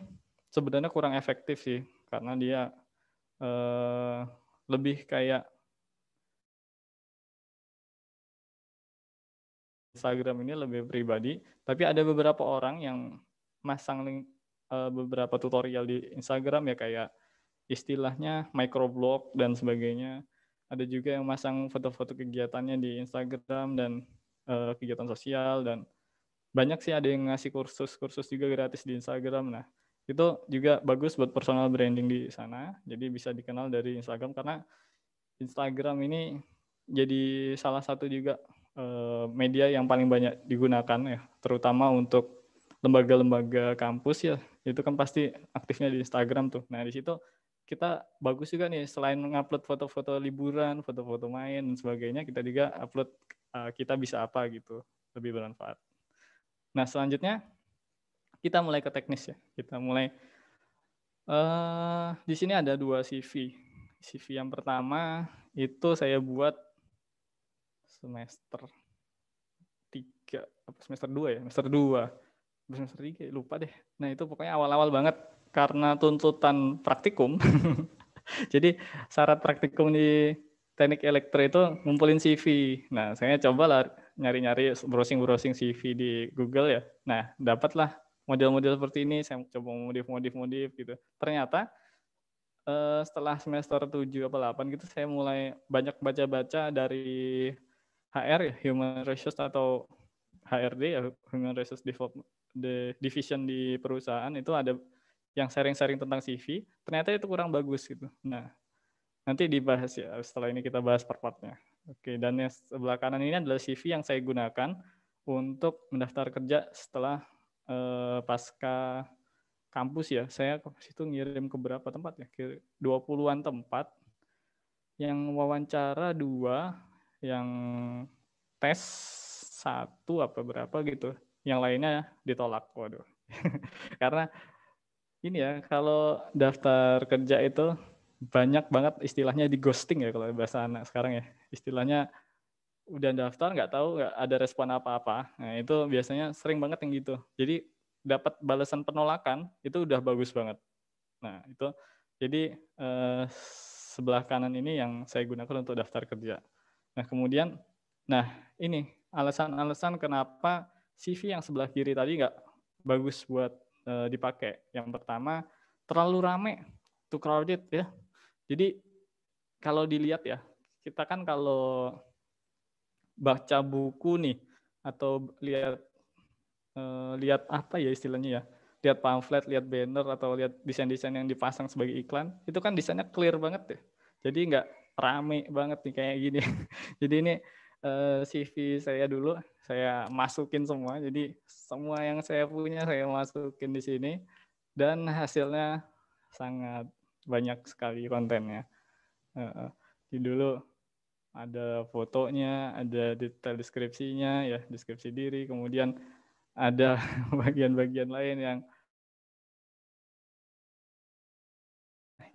sebenarnya kurang efektif sih karena dia eh, lebih kayak Instagram ini lebih pribadi, tapi ada beberapa orang yang masang link uh, beberapa tutorial di Instagram ya kayak istilahnya microblog dan sebagainya. Ada juga yang masang foto-foto kegiatannya di Instagram dan uh, kegiatan sosial dan banyak sih ada yang ngasih kursus-kursus juga gratis di Instagram. Nah, itu juga bagus buat personal branding di sana. Jadi bisa dikenal dari Instagram karena Instagram ini jadi salah satu juga eh, media yang paling banyak digunakan ya, terutama untuk lembaga-lembaga kampus ya itu kan pasti aktifnya di Instagram tuh nah di situ kita bagus juga nih selain ngupload foto-foto liburan foto-foto main dan sebagainya kita juga upload uh, kita bisa apa gitu lebih bermanfaat nah selanjutnya kita mulai ke teknis ya kita mulai uh, di sini ada dua CV CV yang pertama itu saya buat semester tiga, apa semester dua ya semester dua semester sering lupa deh nah itu pokoknya awal-awal banget karena tuntutan praktikum <laughs> jadi syarat praktikum di teknik elektro itu ngumpulin CV nah saya coba lah nyari-nyari browsing-browsing CV di Google ya nah dapatlah model-model seperti ini saya coba modif-modif-modif gitu ternyata eh, setelah semester 7 atau 8 gitu saya mulai banyak baca-baca dari HR ya, Human Resources atau HRD ya Human resources Development the division di perusahaan itu ada yang sharing-sharing tentang CV, ternyata itu kurang bagus gitu. Nah, nanti dibahas ya setelah ini kita bahas part Oke, dan yang sebelah kanan ini adalah CV yang saya gunakan untuk mendaftar kerja setelah eh, pasca kampus ya. Saya ke situ ngirim ke berapa tempat ya? 20-an tempat. Yang wawancara dua, yang tes satu apa berapa gitu yang lainnya ditolak. Waduh. <laughs> Karena ini ya, kalau daftar kerja itu banyak banget istilahnya di ghosting ya kalau bahasa anak sekarang ya. Istilahnya udah daftar nggak tahu nggak ada respon apa-apa. Nah, itu biasanya sering banget yang gitu. Jadi dapat balasan penolakan itu udah bagus banget. Nah, itu jadi eh, sebelah kanan ini yang saya gunakan untuk daftar kerja. Nah, kemudian nah ini alasan-alasan kenapa CV yang sebelah kiri tadi nggak bagus buat uh, dipakai. Yang pertama, terlalu rame, too crowded ya. Jadi kalau dilihat ya, kita kan kalau baca buku nih atau lihat eh, lihat apa ya istilahnya ya, lihat pamflet, lihat banner atau lihat desain-desain yang dipasang sebagai iklan, itu kan desainnya clear banget deh. Ya. Jadi nggak rame banget nih kayak gini. <laughs> Jadi ini Eh, CV saya dulu, saya masukin semua. Jadi semua yang saya punya saya masukin di sini dan hasilnya sangat banyak sekali kontennya. di dulu ada fotonya, ada detail deskripsinya, ya deskripsi diri, kemudian ada <laughs> bagian-bagian lain yang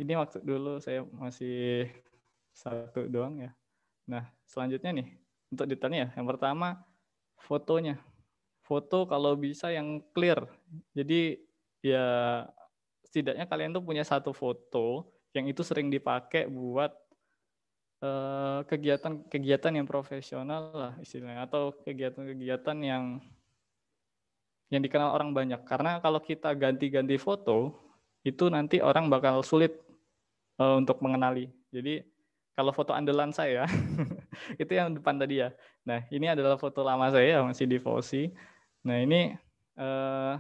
ini waktu dulu saya masih satu doang ya. Nah, selanjutnya nih untuk detailnya. Ya, yang pertama fotonya. Foto kalau bisa yang clear. Jadi ya setidaknya kalian tuh punya satu foto yang itu sering dipakai buat kegiatan-kegiatan eh, yang profesional lah istilahnya atau kegiatan-kegiatan yang yang dikenal orang banyak. Karena kalau kita ganti-ganti foto itu nanti orang bakal sulit uh, untuk mengenali. Jadi kalau foto andalan saya <laughs> itu yang depan tadi ya. Nah ini adalah foto lama saya yang masih di Fosi. Nah ini eh,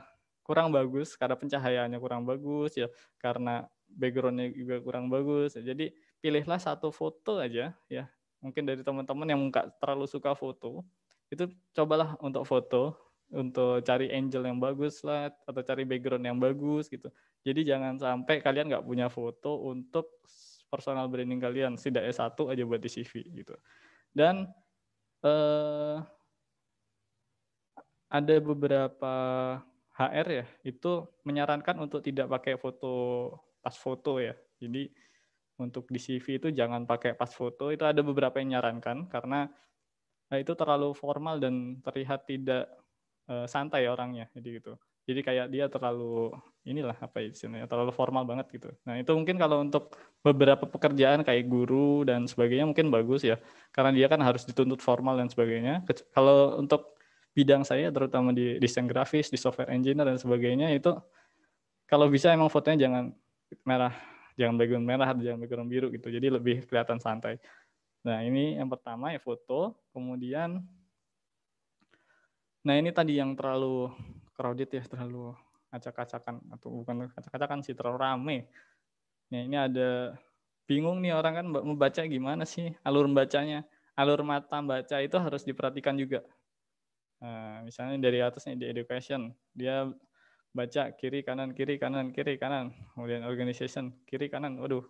kurang bagus karena pencahayaannya kurang bagus ya karena backgroundnya juga kurang bagus. Jadi pilihlah satu foto aja ya. Mungkin dari teman-teman yang nggak terlalu suka foto itu cobalah untuk foto untuk cari angel yang bagus lah atau cari background yang bagus gitu. Jadi jangan sampai kalian nggak punya foto untuk personal branding kalian, tidak s satu aja buat di CV gitu. Dan eh, ada beberapa HR ya, itu menyarankan untuk tidak pakai foto pas foto ya. Jadi untuk di CV itu jangan pakai pas foto, itu ada beberapa yang menyarankan karena eh, itu terlalu formal dan terlihat tidak eh, santai orangnya, jadi gitu jadi kayak dia terlalu inilah apa ya istilahnya terlalu formal banget gitu. Nah itu mungkin kalau untuk beberapa pekerjaan kayak guru dan sebagainya mungkin bagus ya karena dia kan harus dituntut formal dan sebagainya. Kalau untuk bidang saya terutama di desain grafis, di software engineer dan sebagainya itu kalau bisa emang fotonya jangan merah, jangan background merah atau jangan background biru gitu. Jadi lebih kelihatan santai. Nah ini yang pertama ya foto, kemudian Nah ini tadi yang terlalu crowded ya terlalu acak-acakan atau bukan acak-acakan sih terlalu rame. Nah, ini ada bingung nih orang kan mau baca gimana sih alur bacanya Alur mata baca itu harus diperhatikan juga. Nah, misalnya dari atasnya di education, dia baca kiri kanan kiri kanan kiri kanan, kemudian organization kiri kanan. Waduh,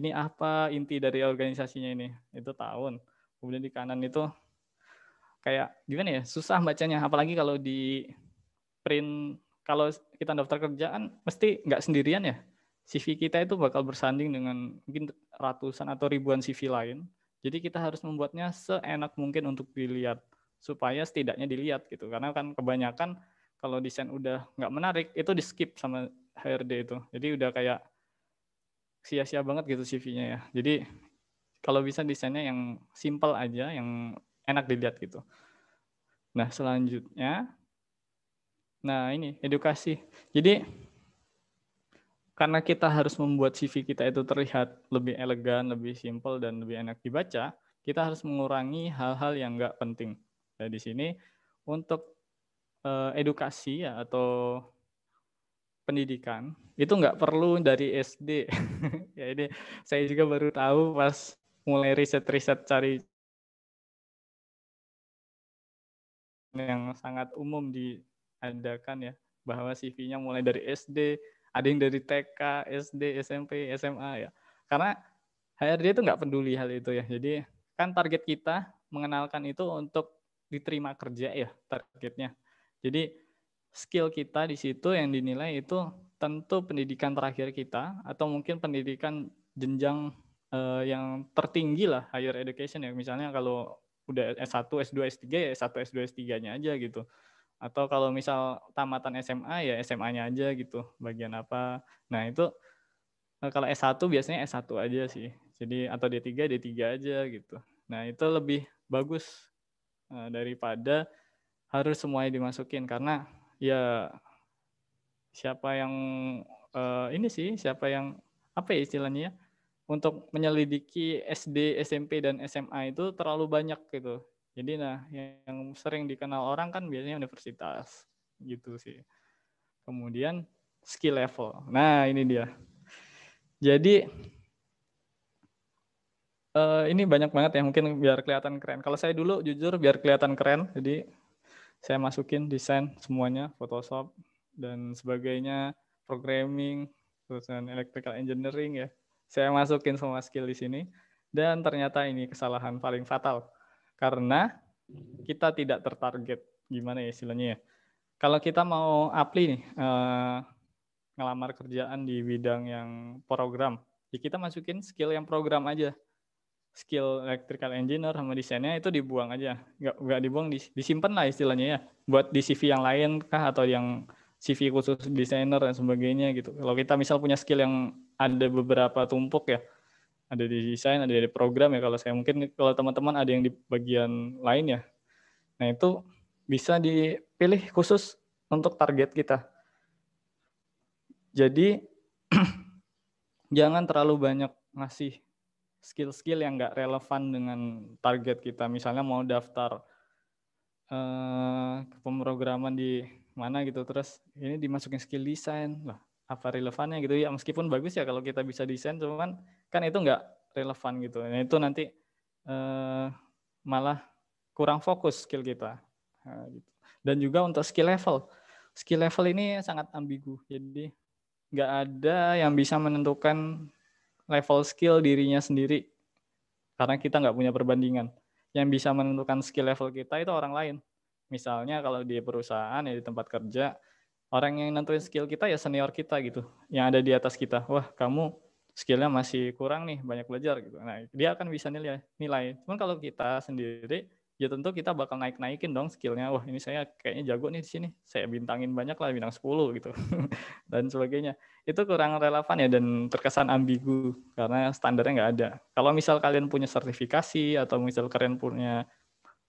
ini apa inti dari organisasinya ini? Itu tahun. Kemudian di kanan itu kayak gimana ya susah bacanya apalagi kalau di print kalau kita daftar kerjaan mesti nggak sendirian ya. CV kita itu bakal bersanding dengan mungkin ratusan atau ribuan CV lain. Jadi kita harus membuatnya seenak mungkin untuk dilihat supaya setidaknya dilihat gitu. Karena kan kebanyakan kalau desain udah nggak menarik itu di skip sama HRD itu. Jadi udah kayak sia-sia banget gitu CV-nya ya. Jadi kalau bisa desainnya yang simple aja, yang enak dilihat gitu. Nah selanjutnya Nah, ini edukasi. Jadi karena kita harus membuat CV kita itu terlihat lebih elegan, lebih simpel dan lebih enak dibaca, kita harus mengurangi hal-hal yang nggak penting. Nah, di sini untuk eh, edukasi ya, atau pendidikan itu nggak perlu dari SD. <laughs> ya ini saya juga baru tahu pas mulai riset-riset cari yang sangat umum di ada kan ya bahwa CV-nya mulai dari SD, ada yang dari TK, SD, SMP, SMA ya. Karena HRD itu nggak peduli hal itu ya. Jadi kan target kita mengenalkan itu untuk diterima kerja ya targetnya. Jadi skill kita di situ yang dinilai itu tentu pendidikan terakhir kita atau mungkin pendidikan jenjang eh, yang tertinggi lah higher education ya misalnya kalau udah S1, S2, S3 ya S1, S2, S3-nya aja gitu atau kalau misal tamatan SMA ya SMA-nya aja gitu bagian apa nah itu eh, kalau S1 biasanya S1 aja sih jadi atau D3 D3 aja gitu nah itu lebih bagus eh, daripada harus semuanya dimasukin karena ya siapa yang eh, ini sih siapa yang apa ya istilahnya ya? untuk menyelidiki SD SMP dan SMA itu terlalu banyak gitu jadi nah yang sering dikenal orang kan biasanya universitas gitu sih. Kemudian skill level. Nah, ini dia. Jadi eh, ini banyak banget ya mungkin biar kelihatan keren. Kalau saya dulu jujur biar kelihatan keren, jadi saya masukin desain semuanya, Photoshop dan sebagainya, programming, terusan electrical engineering ya. Saya masukin semua skill di sini dan ternyata ini kesalahan paling fatal karena kita tidak tertarget. Gimana ya istilahnya ya? Kalau kita mau apply nih, eh, ngelamar kerjaan di bidang yang program, ya kita masukin skill yang program aja. Skill electrical engineer sama desainnya itu dibuang aja. Nggak, nggak dibuang, disimpan lah istilahnya ya. Buat di CV yang lain kah atau yang CV khusus desainer dan sebagainya gitu. Kalau kita misal punya skill yang ada beberapa tumpuk ya, ada di desain, ada di program ya kalau saya mungkin kalau teman-teman ada yang di bagian lain ya. Nah, itu bisa dipilih khusus untuk target kita. Jadi <clears throat> jangan terlalu banyak ngasih skill-skill yang nggak relevan dengan target kita. Misalnya mau daftar eh, ke pemrograman di mana gitu, terus ini dimasukin skill desain lah apa relevannya gitu ya meskipun bagus ya kalau kita bisa desain cuman kan itu nggak relevan gitu nah, itu nanti eh, malah kurang fokus skill kita nah, gitu. dan juga untuk skill level skill level ini sangat ambigu jadi nggak ada yang bisa menentukan level skill dirinya sendiri karena kita nggak punya perbandingan yang bisa menentukan skill level kita itu orang lain misalnya kalau di perusahaan ya di tempat kerja orang yang nentuin skill kita ya senior kita gitu, yang ada di atas kita. Wah, kamu skillnya masih kurang nih, banyak belajar gitu. Nah, dia akan bisa nilai. nilai. Cuman kalau kita sendiri, ya tentu kita bakal naik-naikin dong skillnya. Wah, ini saya kayaknya jago nih di sini. Saya bintangin banyak lah, bintang 10 gitu. <laughs> dan sebagainya. Itu kurang relevan ya dan terkesan ambigu karena standarnya nggak ada. Kalau misal kalian punya sertifikasi atau misal kalian punya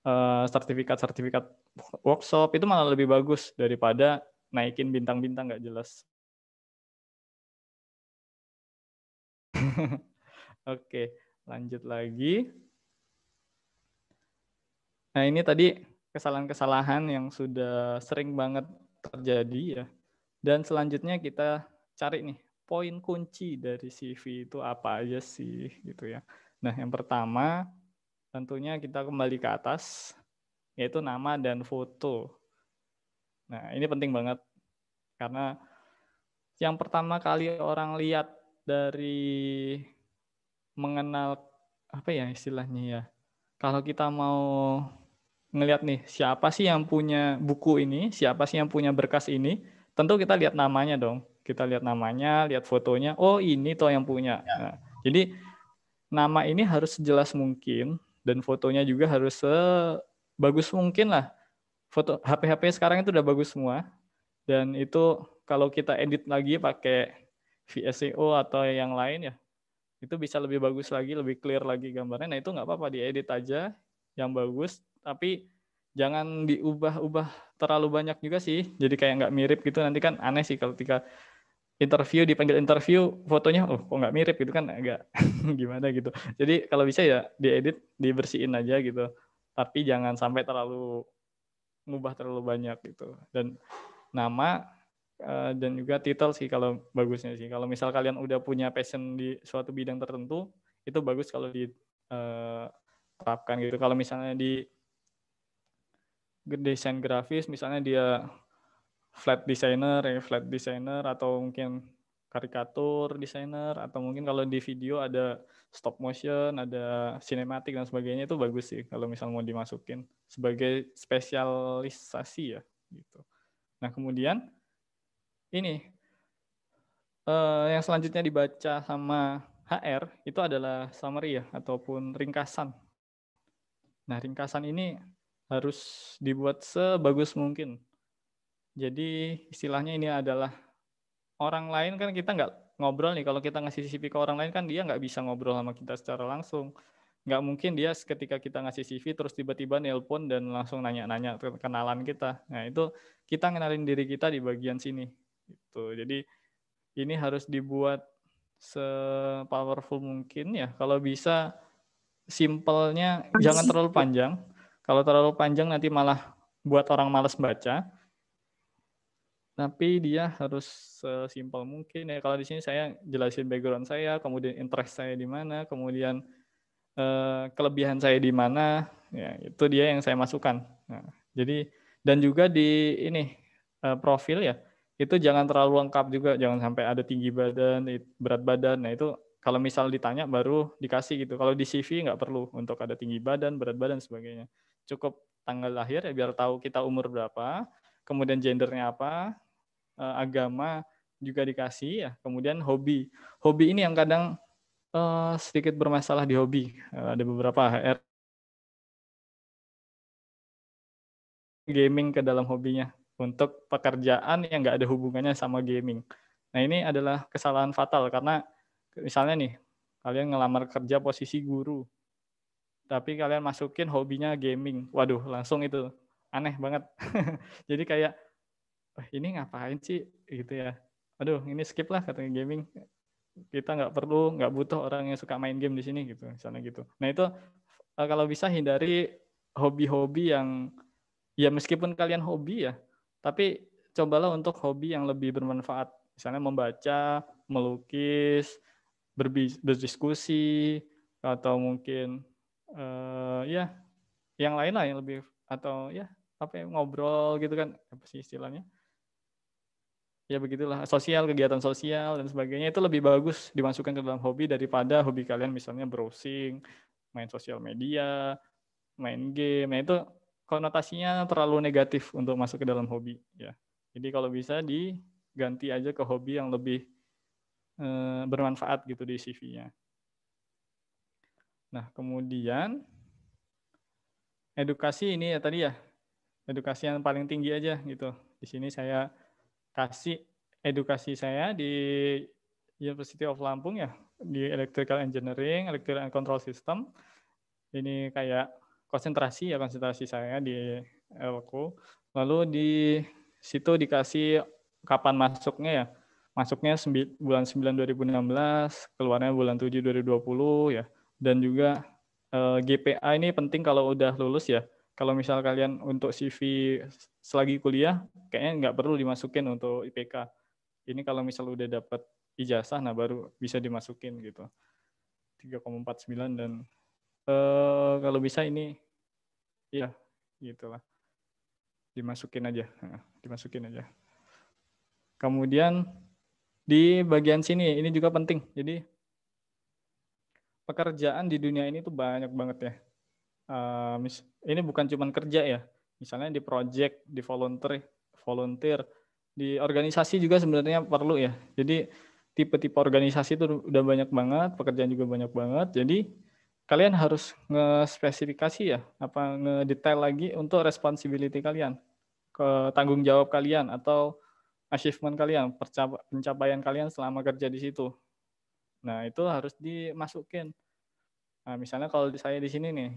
eh, sertifikat-sertifikat uh, sertifikat -sertifikat workshop itu malah lebih bagus daripada naikin bintang-bintang nggak jelas. <laughs> Oke, lanjut lagi. Nah, ini tadi kesalahan-kesalahan yang sudah sering banget terjadi ya. Dan selanjutnya kita cari nih poin kunci dari CV itu apa aja sih gitu ya. Nah, yang pertama tentunya kita kembali ke atas yaitu nama dan foto. Nah, ini penting banget karena yang pertama kali orang lihat dari mengenal apa ya istilahnya ya. Kalau kita mau ngelihat nih siapa sih yang punya buku ini, siapa sih yang punya berkas ini, tentu kita lihat namanya dong. Kita lihat namanya, lihat fotonya. Oh, ini toh yang punya. Ya. Nah, jadi nama ini harus sejelas mungkin dan fotonya juga harus sebagus mungkin lah foto HP-HP sekarang itu udah bagus semua dan itu kalau kita edit lagi pakai VSCO atau yang lain ya itu bisa lebih bagus lagi lebih clear lagi gambarnya nah itu nggak apa-apa diedit aja yang bagus tapi jangan diubah-ubah terlalu banyak juga sih jadi kayak nggak mirip gitu nanti kan aneh sih kalau ketika interview dipanggil interview fotonya oh kok nggak mirip gitu kan agak <laughs> gimana gitu jadi kalau bisa ya diedit dibersihin aja gitu tapi jangan sampai terlalu ngubah terlalu banyak gitu dan nama eh, dan juga titel sih kalau bagusnya sih kalau misal kalian udah punya passion di suatu bidang tertentu itu bagus kalau diterapkan eh, gitu kalau misalnya di desain grafis misalnya dia flat designer ya, flat designer atau mungkin karikatur desainer atau mungkin kalau di video ada stop motion, ada sinematik dan sebagainya itu bagus sih kalau misal mau dimasukin sebagai spesialisasi ya gitu. Nah, kemudian ini eh, yang selanjutnya dibaca sama HR itu adalah summary ya ataupun ringkasan. Nah, ringkasan ini harus dibuat sebagus mungkin. Jadi istilahnya ini adalah orang lain kan kita nggak ngobrol nih kalau kita ngasih CV ke orang lain kan dia nggak bisa ngobrol sama kita secara langsung nggak mungkin dia ketika kita ngasih CV terus tiba-tiba nelpon dan langsung nanya-nanya kenalan kita nah itu kita kenalin diri kita di bagian sini itu jadi ini harus dibuat sepowerful mungkin ya kalau bisa simpelnya jangan terlalu panjang kalau terlalu panjang nanti malah buat orang males baca tapi dia harus sesimpel mungkin ya kalau di sini saya jelasin background saya kemudian interest saya di mana kemudian eh, kelebihan saya di mana ya itu dia yang saya masukkan nah, jadi dan juga di ini eh, profil ya itu jangan terlalu lengkap juga jangan sampai ada tinggi badan berat badan nah itu kalau misal ditanya baru dikasih gitu kalau di CV nggak perlu untuk ada tinggi badan berat badan sebagainya cukup tanggal lahir ya biar tahu kita umur berapa kemudian gendernya apa Eh, agama juga dikasih ya kemudian hobi hobi ini yang kadang uh, sedikit bermasalah di hobi uh, ada beberapa HR gaming ke dalam hobinya untuk pekerjaan yang nggak ada hubungannya sama gaming nah ini adalah kesalahan fatal karena misalnya nih kalian ngelamar kerja posisi guru tapi kalian masukin hobinya gaming waduh langsung itu aneh banget <laughs> jadi kayak wah ini ngapain sih gitu ya aduh ini skip lah katanya gaming kita nggak perlu nggak butuh orang yang suka main game di sini gitu misalnya gitu nah itu e, kalau bisa hindari hobi-hobi yang ya meskipun kalian hobi ya tapi cobalah untuk hobi yang lebih bermanfaat misalnya membaca melukis berdiskusi atau mungkin uh, ya yang lain lah yang lebih atau ya apa ya, ngobrol gitu kan apa sih istilahnya ya begitulah sosial kegiatan sosial dan sebagainya itu lebih bagus dimasukkan ke dalam hobi daripada hobi kalian misalnya browsing main sosial media main game nah itu konotasinya terlalu negatif untuk masuk ke dalam hobi ya jadi kalau bisa diganti aja ke hobi yang lebih e, bermanfaat gitu di CV-nya nah kemudian edukasi ini ya tadi ya edukasi yang paling tinggi aja gitu di sini saya kasih edukasi saya di University of Lampung ya di Electrical Engineering, Electrical and Control System. Ini kayak konsentrasi ya konsentrasi saya di Elko. Lalu di situ dikasih kapan masuknya ya. Masuknya bulan 9 2016, keluarnya bulan 7 2020 ya. Dan juga eh, GPA ini penting kalau udah lulus ya kalau misal kalian untuk CV selagi kuliah, kayaknya nggak perlu dimasukin untuk IPK. Ini kalau misal udah dapat ijazah, nah baru bisa dimasukin gitu. 3,49 dan eh, kalau bisa ini, ya gitulah, dimasukin aja, dimasukin aja. Kemudian di bagian sini ini juga penting. Jadi pekerjaan di dunia ini tuh banyak banget ya Eh, mis ini bukan cuma kerja ya misalnya di project di volunteer volunteer di organisasi juga sebenarnya perlu ya jadi tipe-tipe organisasi itu udah banyak banget pekerjaan juga banyak banget jadi kalian harus nge-spesifikasi ya apa ngedetail lagi untuk responsibility kalian ke tanggung jawab kalian atau achievement kalian pencapaian kalian selama kerja di situ nah itu harus dimasukin nah, misalnya kalau saya di sini nih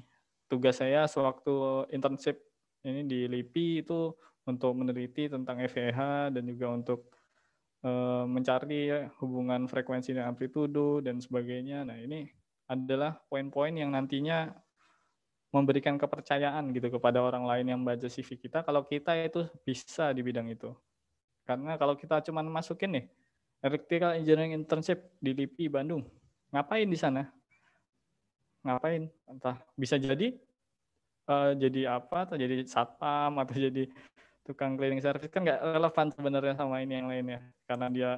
tugas saya sewaktu internship ini di LIPI itu untuk meneliti tentang FEH dan juga untuk eh, mencari hubungan frekuensi dan amplitudo dan sebagainya. Nah, ini adalah poin-poin yang nantinya memberikan kepercayaan gitu kepada orang lain yang baca CV kita kalau kita itu bisa di bidang itu. Karena kalau kita cuma masukin nih Electrical Engineering Internship di LIPI Bandung, ngapain di sana? ngapain entah bisa jadi uh, jadi apa atau jadi satpam atau jadi tukang cleaning service kan nggak relevan sebenarnya sama ini yang lainnya karena dia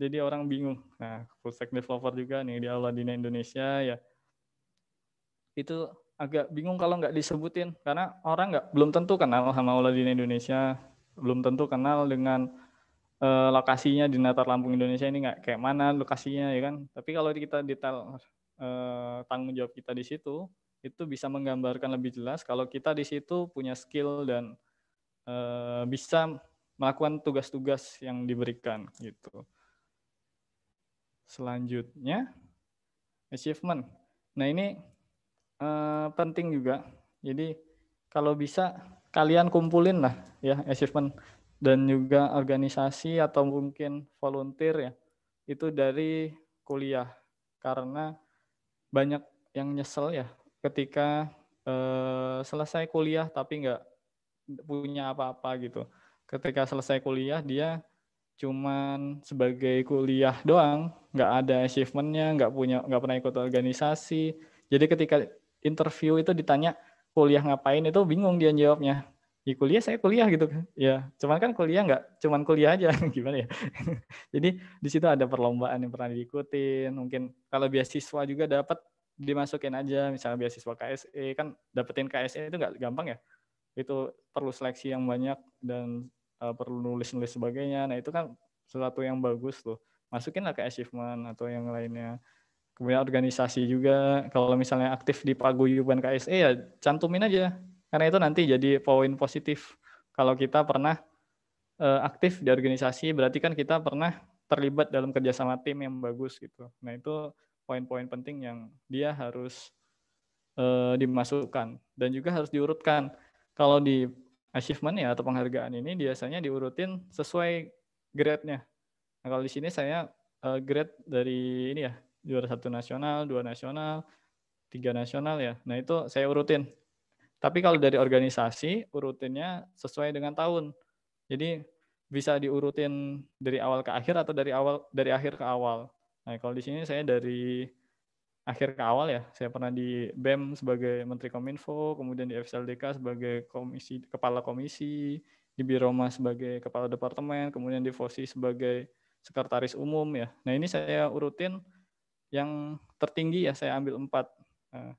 jadi orang bingung nah full stack developer juga nih di Aladina Indonesia ya itu agak bingung kalau nggak disebutin karena orang nggak belum tentu kenal sama Aladina Indonesia belum tentu kenal dengan eh, lokasinya di Natar Lampung Indonesia ini nggak kayak mana lokasinya ya kan. Tapi kalau kita detail eh, tanggung jawab kita di situ, itu bisa menggambarkan lebih jelas kalau kita di situ punya skill dan eh, bisa melakukan tugas-tugas yang diberikan gitu. Selanjutnya achievement. Nah ini eh, penting juga. Jadi kalau bisa kalian kumpulin lah ya achievement dan juga organisasi atau mungkin volunteer ya itu dari kuliah karena banyak yang nyesel ya ketika eh, selesai kuliah tapi nggak punya apa-apa gitu ketika selesai kuliah dia cuman sebagai kuliah doang nggak ada achievementnya nggak punya nggak pernah ikut organisasi jadi ketika interview itu ditanya kuliah ngapain itu bingung dia jawabnya ya kuliah saya kuliah gitu kan ya cuman kan kuliah nggak cuman kuliah aja <laughs> gimana ya <laughs> jadi di situ ada perlombaan yang pernah diikutin mungkin kalau beasiswa juga dapat dimasukin aja misalnya beasiswa KSE kan dapetin KSE itu nggak gampang ya itu perlu seleksi yang banyak dan uh, perlu nulis nulis sebagainya nah itu kan sesuatu yang bagus tuh lah ke achievement atau yang lainnya kemudian organisasi juga kalau misalnya aktif di paguyuban KSE ya cantumin aja karena itu nanti jadi poin positif kalau kita pernah uh, aktif di organisasi, berarti kan kita pernah terlibat dalam kerjasama tim yang bagus gitu. Nah itu poin-poin penting yang dia harus uh, dimasukkan dan juga harus diurutkan. Kalau di achievement ya atau penghargaan ini biasanya diurutin sesuai grade-nya. Nah, kalau di sini saya uh, grade dari ini ya juara satu nasional, dua nasional, tiga nasional ya. Nah itu saya urutin tapi kalau dari organisasi, urutinnya sesuai dengan tahun. Jadi bisa diurutin dari awal ke akhir atau dari awal dari akhir ke awal. Nah, kalau di sini saya dari akhir ke awal ya. Saya pernah di BEM sebagai Menteri Kominfo, kemudian di FSLDK sebagai komisi kepala komisi, di Biroma sebagai kepala departemen, kemudian di FOSI sebagai sekretaris umum ya. Nah, ini saya urutin yang tertinggi ya saya ambil empat. Nah,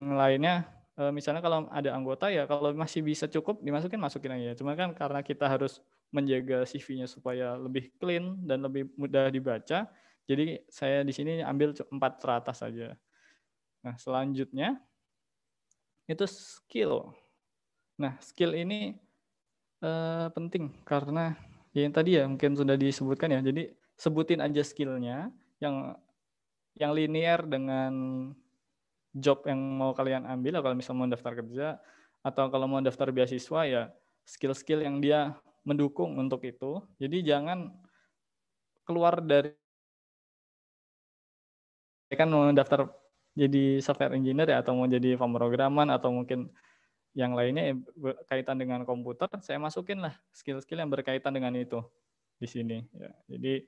yang lainnya Eh, misalnya kalau ada anggota ya kalau masih bisa cukup dimasukin masukin aja. Cuma kan karena kita harus menjaga CV-nya supaya lebih clean dan lebih mudah dibaca, jadi saya di sini ambil empat teratas saja. Nah, selanjutnya itu skill. Nah, skill ini uh, penting karena ya yang tadi ya mungkin sudah disebutkan ya. Jadi sebutin aja skillnya yang yang linear dengan job yang mau kalian ambil ya kalau misalnya mau daftar kerja atau kalau mau daftar beasiswa ya skill-skill yang dia mendukung untuk itu. Jadi jangan keluar dari kan mau daftar jadi software engineer ya atau mau jadi pemrograman atau mungkin yang lainnya ya, berkaitan dengan komputer, saya masukin lah skill-skill yang berkaitan dengan itu di sini. Ya. Jadi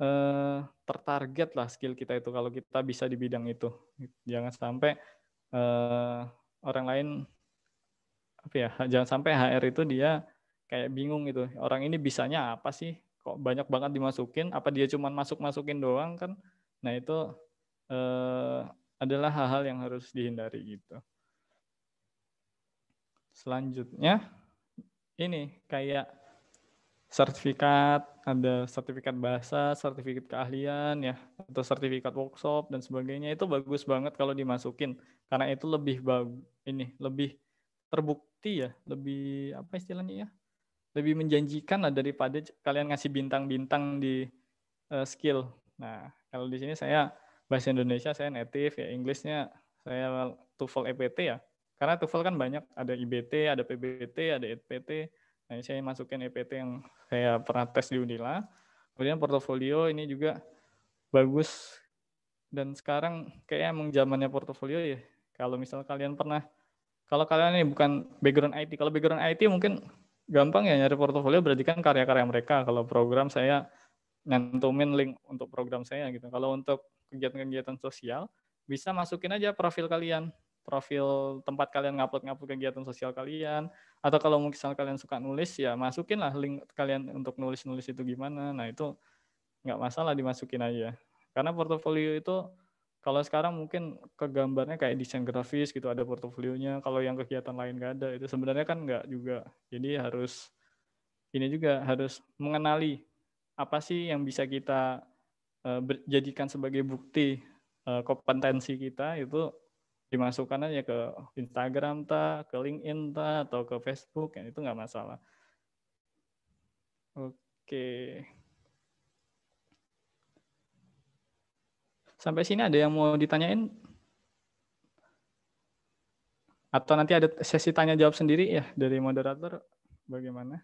uh, tertarget lah skill kita itu kalau kita bisa di bidang itu. Jangan sampai uh, orang lain apa ya, jangan sampai HR itu dia kayak bingung gitu. Orang ini bisanya apa sih? Kok banyak banget dimasukin? Apa dia cuma masuk-masukin doang kan? Nah, itu eh, adalah hal-hal yang harus dihindari gitu. Selanjutnya ini kayak sertifikat, ada sertifikat bahasa, sertifikat keahlian ya, atau sertifikat workshop dan sebagainya itu bagus banget kalau dimasukin karena itu lebih bagus ini lebih terbukti ya, lebih apa istilahnya ya? Lebih menjanjikan lah daripada kalian ngasih bintang-bintang di uh, skill. Nah, kalau di sini saya bahasa Indonesia saya native ya, Inggrisnya saya TOEFL EPT ya. Karena TOEFL kan banyak ada IBT, ada PBT, ada EPT Nah, ini saya masukin EPT yang saya pernah tes di Unila. Kemudian portofolio ini juga bagus dan sekarang kayaknya emang zamannya portofolio ya. Kalau misal kalian pernah kalau kalian ini bukan background IT, kalau background IT mungkin gampang ya nyari portofolio berarti kan karya-karya mereka. Kalau program saya nyantumin link untuk program saya gitu. Kalau untuk kegiatan-kegiatan sosial bisa masukin aja profil kalian profil tempat kalian ngupload-ngupload kegiatan sosial kalian atau kalau misal kalian suka nulis ya masukinlah link kalian untuk nulis-nulis itu gimana nah itu nggak masalah dimasukin aja karena portofolio itu kalau sekarang mungkin kegambarnya kayak desain grafis gitu ada portofolionya kalau yang kegiatan lain nggak ada itu sebenarnya kan nggak juga jadi harus ini juga harus mengenali apa sih yang bisa kita uh, jadikan sebagai bukti eh, kompetensi kita itu dimasukkan aja ke Instagram ta, ke LinkedIn ta, atau ke Facebook, ya, itu nggak masalah. Oke. Sampai sini ada yang mau ditanyain? Atau nanti ada sesi tanya jawab sendiri ya dari moderator bagaimana?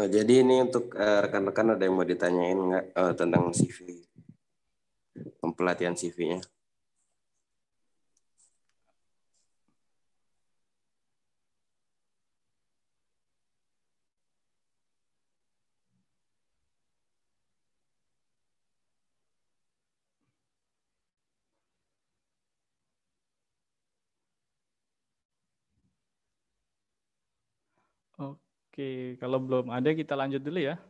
Oh, jadi ini untuk eh, rekan-rekan uh, ada yang mau ditanyain nggak uh, tentang CV, pelatihan CV-nya? Oke, kalau belum ada kita lanjut dulu ya.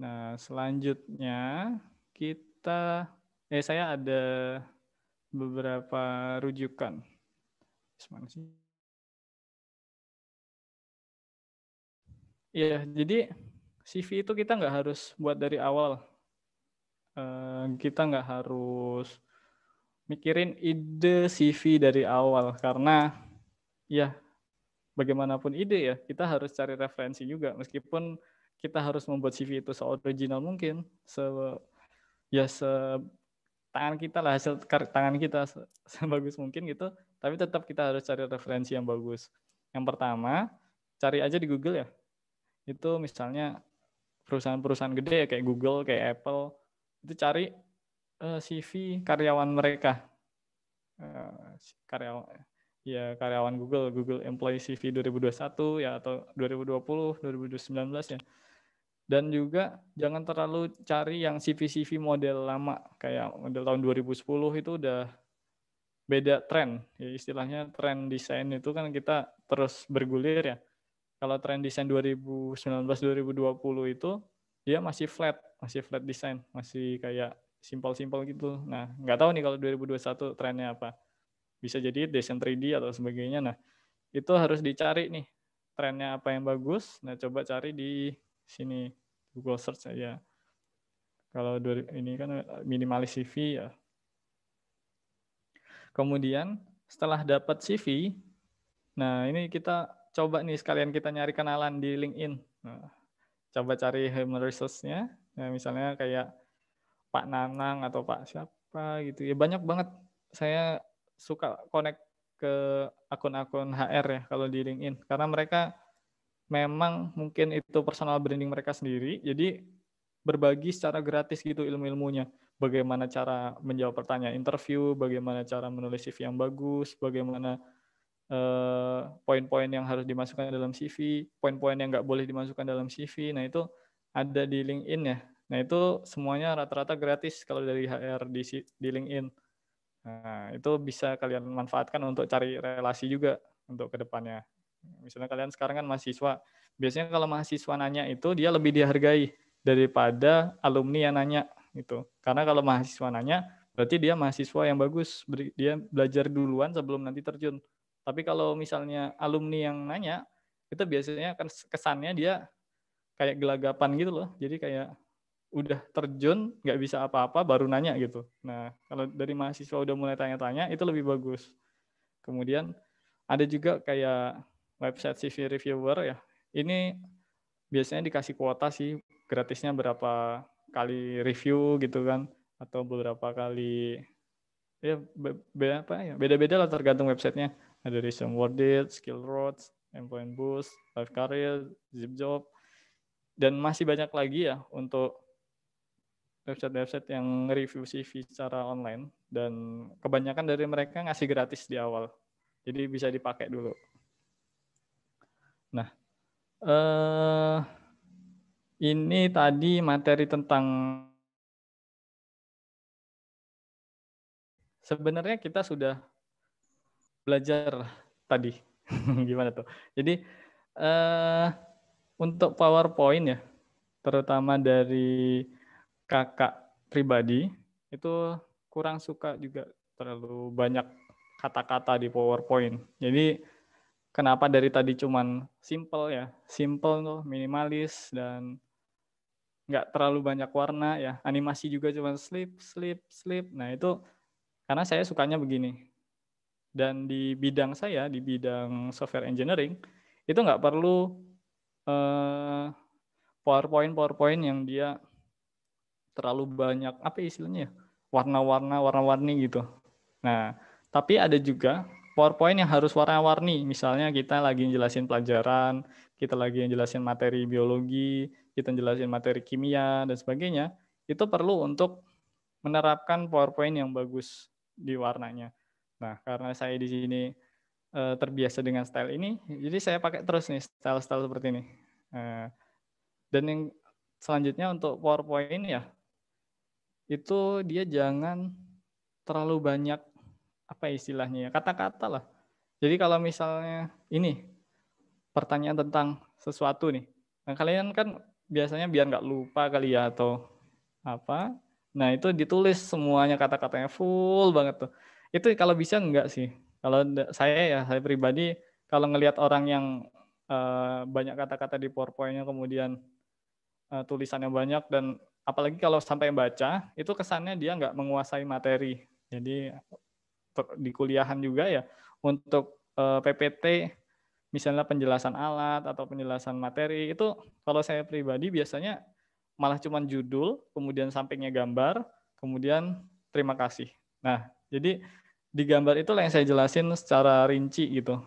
Nah, selanjutnya kita eh saya ada beberapa rujukan. Mana sih? Iya, jadi CV itu kita nggak harus buat dari awal. Eh, kita nggak harus mikirin ide CV dari awal karena ya bagaimanapun ide ya, kita harus cari referensi juga meskipun kita harus membuat CV itu se-original mungkin, se ya se tangan kita lah hasil tangan kita <laughs> sebagus mungkin gitu, tapi tetap kita harus cari referensi yang bagus. Yang pertama, cari aja di Google ya. Itu misalnya perusahaan-perusahaan gede ya kayak Google, kayak Apple, itu cari eh, CV karyawan mereka. Uh, karyawan ya karyawan Google, Google Employee CV 2021 ya atau 2020, 2019 ya. Dan juga jangan terlalu cari yang CV-CV model lama kayak model tahun 2010 itu udah beda tren. Ya, istilahnya tren desain itu kan kita terus bergulir ya. Kalau tren desain 2019 2020 itu dia masih flat, masih flat desain, masih kayak simpel-simpel gitu. Nah, nggak tahu nih kalau 2021 trennya apa bisa jadi desain 3D atau sebagainya. Nah, itu harus dicari nih trennya apa yang bagus. Nah, coba cari di sini Google search aja. Kalau ini kan eh, minimalis CV ya. Kemudian setelah dapat CV, nah ini kita coba nih sekalian kita nyari kenalan di LinkedIn. Nah, coba cari human resource-nya. Nah, misalnya kayak Pak Nanang atau Pak siapa gitu ya banyak banget saya suka connect ke akun-akun HR ya kalau di LinkedIn karena mereka memang mungkin itu personal branding mereka sendiri jadi berbagi secara gratis gitu ilmu-ilmunya bagaimana cara menjawab pertanyaan interview bagaimana cara menulis CV yang bagus bagaimana eh, poin-poin yang harus dimasukkan dalam CV poin-poin yang nggak boleh dimasukkan dalam CV nah itu ada di LinkedIn ya nah itu semuanya rata-rata gratis kalau dari HR di, di LinkedIn Nah, itu bisa kalian manfaatkan untuk cari relasi juga untuk kedepannya. Misalnya kalian sekarang kan mahasiswa, biasanya kalau mahasiswa nanya itu dia lebih dihargai daripada alumni yang nanya itu Karena kalau mahasiswa nanya, berarti dia mahasiswa yang bagus, dia belajar duluan sebelum nanti terjun. Tapi kalau misalnya alumni yang nanya, itu biasanya kan kesannya dia kayak gelagapan gitu loh. Jadi kayak udah terjun nggak bisa apa-apa baru nanya gitu. Nah kalau dari mahasiswa udah mulai tanya-tanya itu lebih bagus. Kemudian ada juga kayak website CV reviewer ya. Ini biasanya dikasih kuota sih gratisnya berapa kali review gitu kan atau beberapa kali ya be, apa ya beda-beda lah tergantung websitenya ada resume worded, skill roads, employment boost, life career, zip job dan masih banyak lagi ya untuk website-website yang review CV secara online dan kebanyakan dari mereka ngasih gratis di awal. Jadi bisa dipakai dulu. Nah, eh ini tadi materi tentang sebenarnya kita sudah belajar tadi <laughs> gimana tuh jadi uh, untuk PowerPoint ya terutama dari kakak pribadi itu kurang suka juga terlalu banyak kata-kata di PowerPoint. Jadi kenapa dari tadi cuman simple ya, simple tuh minimalis dan nggak terlalu banyak warna ya animasi juga cuma slip slip slip nah itu karena saya sukanya begini dan di bidang saya di bidang software engineering itu nggak perlu eh, powerpoint powerpoint yang dia terlalu banyak apa istilahnya ya, warna-warna warna-warni gitu. Nah, tapi ada juga PowerPoint yang harus warna-warni. Misalnya kita lagi jelasin pelajaran, kita lagi jelasin materi biologi, kita jelasin materi kimia dan sebagainya. Itu perlu untuk menerapkan PowerPoint yang bagus di warnanya. Nah, karena saya di sini eh, terbiasa dengan style ini, jadi saya pakai terus nih style-style seperti ini. Eh, dan yang selanjutnya untuk PowerPoint ya, itu dia jangan terlalu banyak apa istilahnya ya kata-kata lah. Jadi kalau misalnya ini pertanyaan tentang sesuatu nih, nah kalian kan biasanya biar nggak lupa kali ya atau apa. Nah itu ditulis semuanya kata-katanya full banget tuh. Itu kalau bisa enggak sih? Kalau saya ya saya pribadi kalau ngelihat orang yang eh, banyak kata-kata di powerpointnya kemudian eh, tulisannya banyak dan apalagi kalau sampai baca itu kesannya dia nggak menguasai materi jadi di kuliahan juga ya untuk eh, PPT misalnya penjelasan alat atau penjelasan materi itu kalau saya pribadi biasanya malah cuman judul kemudian sampingnya gambar kemudian terima kasih nah jadi di gambar itu yang saya jelasin secara rinci gitu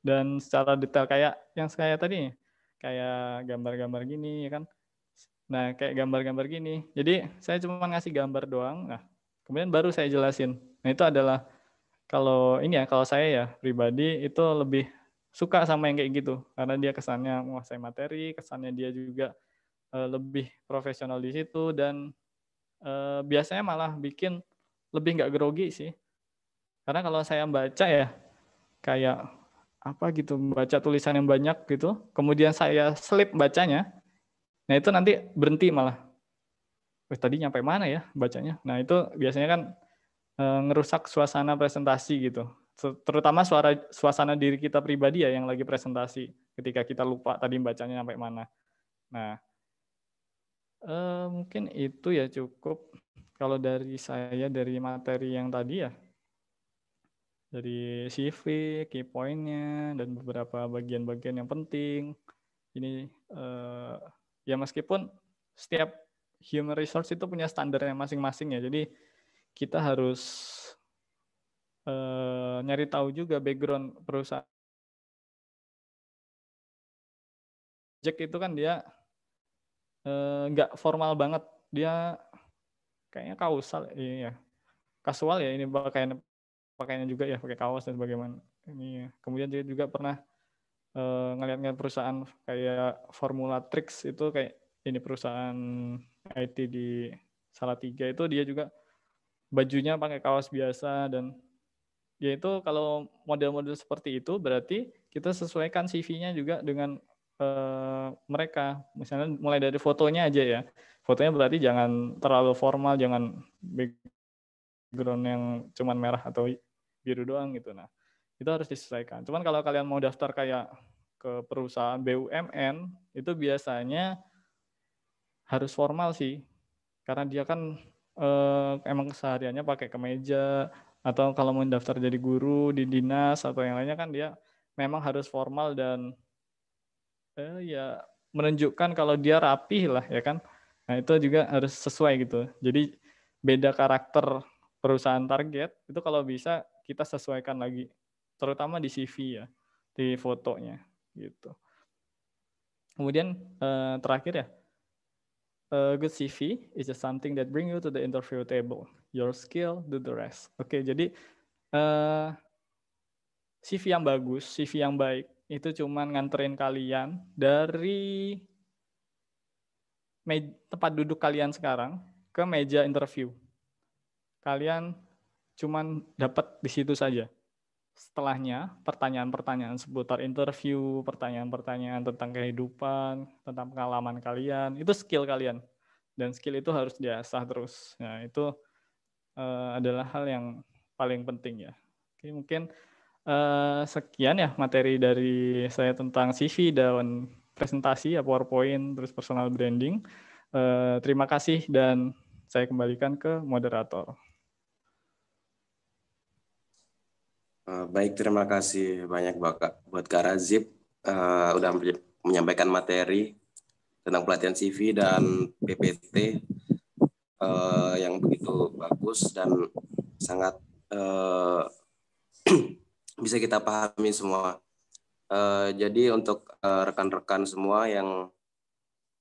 dan secara detail kayak yang saya tadi kayak gambar-gambar gini ya kan Nah, kayak gambar-gambar gini. Jadi saya cuma ngasih gambar doang. Nah, kemudian baru saya jelasin. Nah, itu adalah kalau ini ya, kalau saya ya pribadi itu lebih suka sama yang kayak gitu karena dia kesannya menguasai materi, kesannya dia juga eh, lebih profesional di situ dan uh, biasanya malah bikin lebih nggak grogi sih. Karena kalau saya baca ya kayak apa gitu, baca tulisan yang banyak gitu, kemudian saya slip bacanya, Nah itu nanti berhenti malah. Wih, tadi nyampe mana ya bacanya? Nah itu biasanya kan e, ngerusak suasana presentasi gitu. Terutama suara suasana diri kita pribadi ya yang lagi presentasi. Ketika kita lupa tadi bacanya nyampe mana. Nah e, mungkin itu ya cukup. Kalau dari saya dari materi yang tadi ya. Dari CV, key point-nya, dan beberapa bagian-bagian yang penting. Ini eh, ya meskipun setiap human resource itu punya standarnya masing-masing ya. Jadi kita harus uh, nyari tahu juga background perusahaan. Jack itu kan dia eh, nggak uh, formal banget. Dia kayaknya kausal ya Kasual ya ini pakaian pakaiannya juga ya pakai kaos dan sebagaimana. Ini ya. Kemudian dia juga pernah uh, ngeliat-ngeliat perusahaan kayak Formula Tricks itu kayak ini perusahaan IT di salah tiga itu dia juga bajunya pakai kaos biasa dan ya itu kalau model-model seperti itu berarti kita sesuaikan CV-nya juga dengan uh, mereka. Misalnya mulai dari fotonya aja ya. Fotonya berarti jangan terlalu formal, jangan background yang cuman merah atau biru doang gitu. Nah, itu harus diselesaikan. Cuman kalau kalian mau daftar kayak ke perusahaan BUMN itu biasanya harus formal sih, karena dia kan eh, emang kesehariannya pakai kemeja atau kalau mau daftar jadi guru di dinas atau yang lainnya kan dia memang harus formal dan eh, ya menunjukkan kalau dia rapi lah ya kan. Nah itu juga harus sesuai gitu. Jadi beda karakter perusahaan target itu kalau bisa kita sesuaikan lagi terutama di CV ya, di fotonya gitu. Kemudian eh, terakhir ya, a eh, good CV is just something that bring you to the interview table. Your skill do the rest. Oke, okay, jadi eh, CV yang bagus, CV yang baik itu cuman nganterin kalian dari tempat duduk kalian sekarang ke meja interview. Kalian cuman dapat di situ saja setelahnya pertanyaan-pertanyaan seputar interview, pertanyaan-pertanyaan tentang kehidupan, tentang pengalaman kalian, itu skill kalian. Dan skill itu harus diasah terus. Nah, itu uh, adalah hal yang paling penting ya. Oke, mungkin uh, sekian ya materi dari saya tentang CV dan presentasi ya PowerPoint terus personal branding. Uh, terima kasih dan saya kembalikan ke moderator. Eh, baik, terima kasih banyak Bapak buat Kak Razib uh, udah menyampaikan materi tentang pelatihan CV dan PPT uh, eh, yang begitu bagus dan sangat uh, <clears throat> bisa kita pahami semua. Uh, jadi untuk rekan-rekan uh, semua yang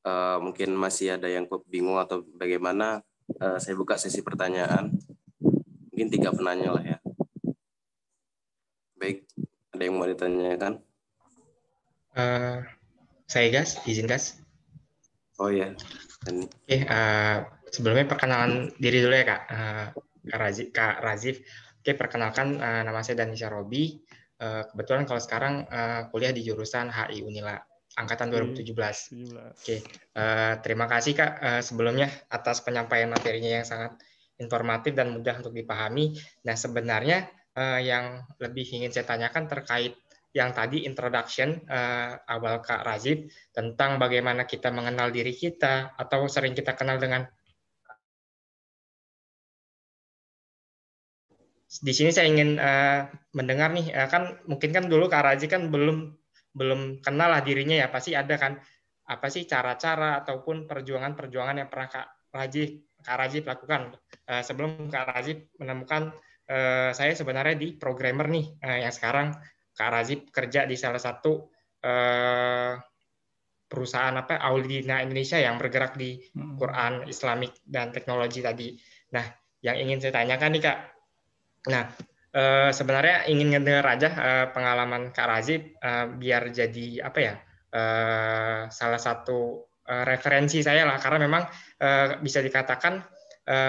uh, mungkin masih ada yang bingung atau bagaimana, uh, saya buka sesi pertanyaan. Mungkin tiga penanya lah ya. Baik, ada yang mau ditanyakan? Uh, eh, saya Gas, izin Gas. Oh ya. Dan... Oke, uh, sebelumnya perkenalan diri dulu ya Kak. Uh, Kak Razif. Kak Razif. Oke, perkenalkan uh, nama saya Danisha Robi. Uh, kebetulan kalau sekarang uh, kuliah di jurusan HI Unila angkatan 2017. Oke, okay. uh, terima kasih Kak uh, sebelumnya atas penyampaian materinya yang sangat informatif dan mudah untuk dipahami. Nah, sebenarnya uh, yang lebih ingin saya tanyakan terkait yang tadi introduction uh, awal Kak Razib tentang bagaimana kita mengenal diri kita atau sering kita kenal dengan di sini saya ingin uh, mendengar nih uh, kan mungkin kan dulu Kak Razib kan belum belum kenal lah dirinya ya pasti ada kan apa sih cara-cara ataupun perjuangan-perjuangan yang pernah Kak Razib Kak Razi lakukan uh, sebelum Kak Razib menemukan Eh, saya sebenarnya di programmer nih eh, yang sekarang Kak Razib kerja di salah satu eh, perusahaan apa Aulina Indonesia yang bergerak di hmm. Quran Islamik dan teknologi tadi. Nah, yang ingin saya tanyakan nih Kak. Nah, eh, sebenarnya ingin ngedengar aja pengalaman Kak Razib biar jadi apa ya? salah satu referensi saya lah karena memang bisa dikatakan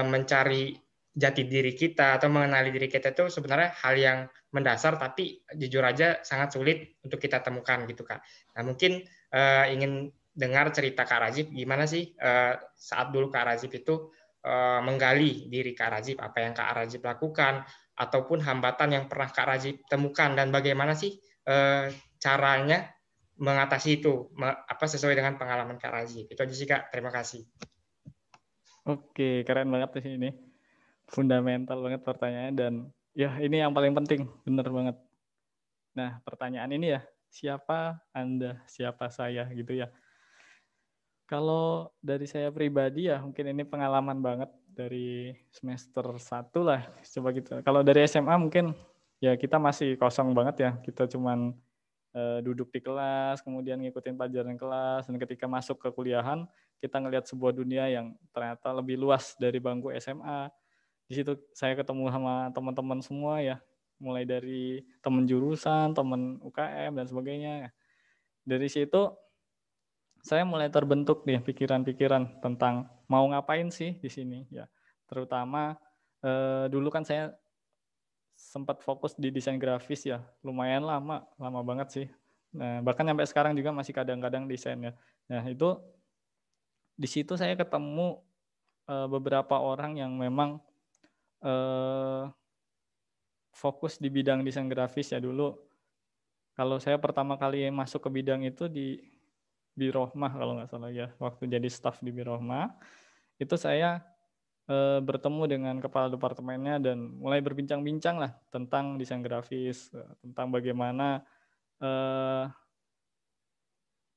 mencari jati diri kita atau mengenali diri kita itu sebenarnya hal yang mendasar tapi jujur aja sangat sulit untuk kita temukan gitu kak. Nah mungkin uh, ingin dengar cerita Kak Razif gimana sih uh, saat dulu Kak Razif itu uh, menggali diri Kak Razif apa yang Kak Razif lakukan ataupun hambatan yang pernah Kak Razif temukan dan bagaimana sih uh, caranya mengatasi itu apa sesuai dengan pengalaman Kak Razif itu aja sih Kak terima kasih. Oke keren banget di sini fundamental banget pertanyaannya dan ya ini yang paling penting, bener banget. Nah, pertanyaan ini ya, siapa Anda, siapa saya gitu ya. Kalau dari saya pribadi ya mungkin ini pengalaman banget dari semester satu lah coba kita. Kalau dari SMA mungkin ya kita masih kosong banget ya. Kita cuman eh, duduk di kelas, kemudian ngikutin pelajaran kelas dan ketika masuk ke kuliahan kita ngelihat sebuah dunia yang ternyata lebih luas dari bangku SMA di situ saya ketemu sama teman-teman semua ya mulai dari teman jurusan teman UKM dan sebagainya dari situ saya mulai terbentuk nih pikiran-pikiran tentang mau ngapain sih di sini ya terutama eh, dulu kan saya sempat fokus di desain grafis ya lumayan lama lama banget sih nah, bahkan sampai sekarang juga masih kadang-kadang desain ya nah itu di situ saya ketemu eh, beberapa orang yang memang eh, fokus di bidang desain grafis ya dulu. Kalau saya pertama kali masuk ke bidang itu di Birohmah kalau nggak salah ya, waktu jadi staff di Birohmah, itu saya eh, bertemu dengan kepala departemennya dan mulai berbincang-bincang lah tentang desain grafis, eh, tentang bagaimana eh,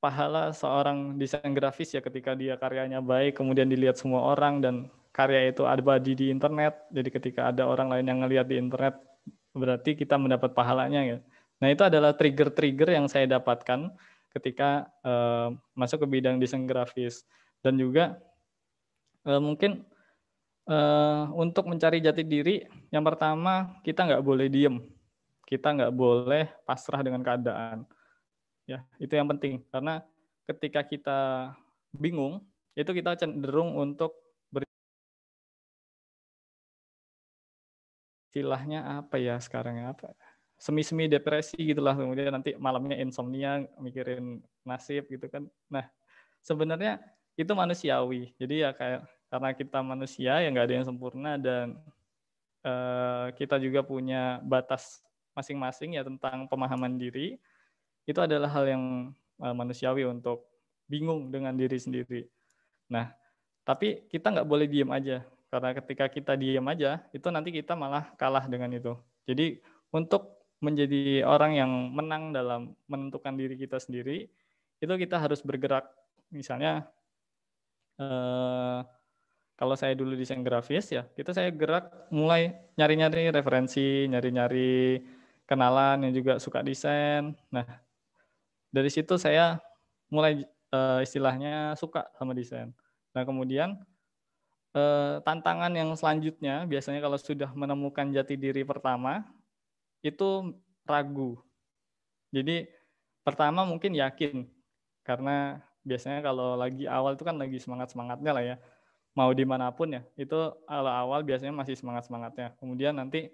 pahala seorang desain grafis ya ketika dia karyanya baik kemudian dilihat semua orang dan karya itu ada di di internet. Jadi ketika ada orang lain yang ngelihat di internet, berarti kita mendapat pahalanya. ya. Nah itu adalah trigger-trigger yang saya dapatkan ketika uh, masuk ke bidang desain grafis dan juga uh, mungkin uh, untuk mencari jati diri, yang pertama kita nggak boleh diem, kita nggak boleh pasrah dengan keadaan. Ya, itu yang penting karena ketika kita bingung, itu kita cenderung untuk istilahnya apa ya sekarang apa semi-semi depresi gitulah kemudian nanti malamnya insomnia mikirin nasib gitu kan nah sebenarnya itu manusiawi jadi ya kayak karena kita manusia yang nggak ada yang sempurna dan uh, kita juga punya batas masing-masing ya tentang pemahaman diri itu adalah hal yang uh, manusiawi untuk bingung dengan diri sendiri nah tapi kita nggak boleh diem aja karena ketika kita diam aja, itu nanti kita malah kalah dengan itu. Jadi untuk menjadi orang yang menang dalam menentukan diri kita sendiri, itu kita harus bergerak. Misalnya, eh, kalau saya dulu desain grafis ya, kita saya gerak mulai nyari-nyari referensi, nyari-nyari kenalan yang juga suka desain. Nah, dari situ saya mulai eh, istilahnya suka sama desain. Nah, kemudian Eh, tantangan yang selanjutnya biasanya kalau sudah menemukan jati diri pertama itu ragu. Jadi pertama mungkin yakin karena biasanya kalau lagi awal itu kan lagi semangat semangatnya lah ya mau dimanapun ya itu ala awal biasanya masih semangat semangatnya kemudian nanti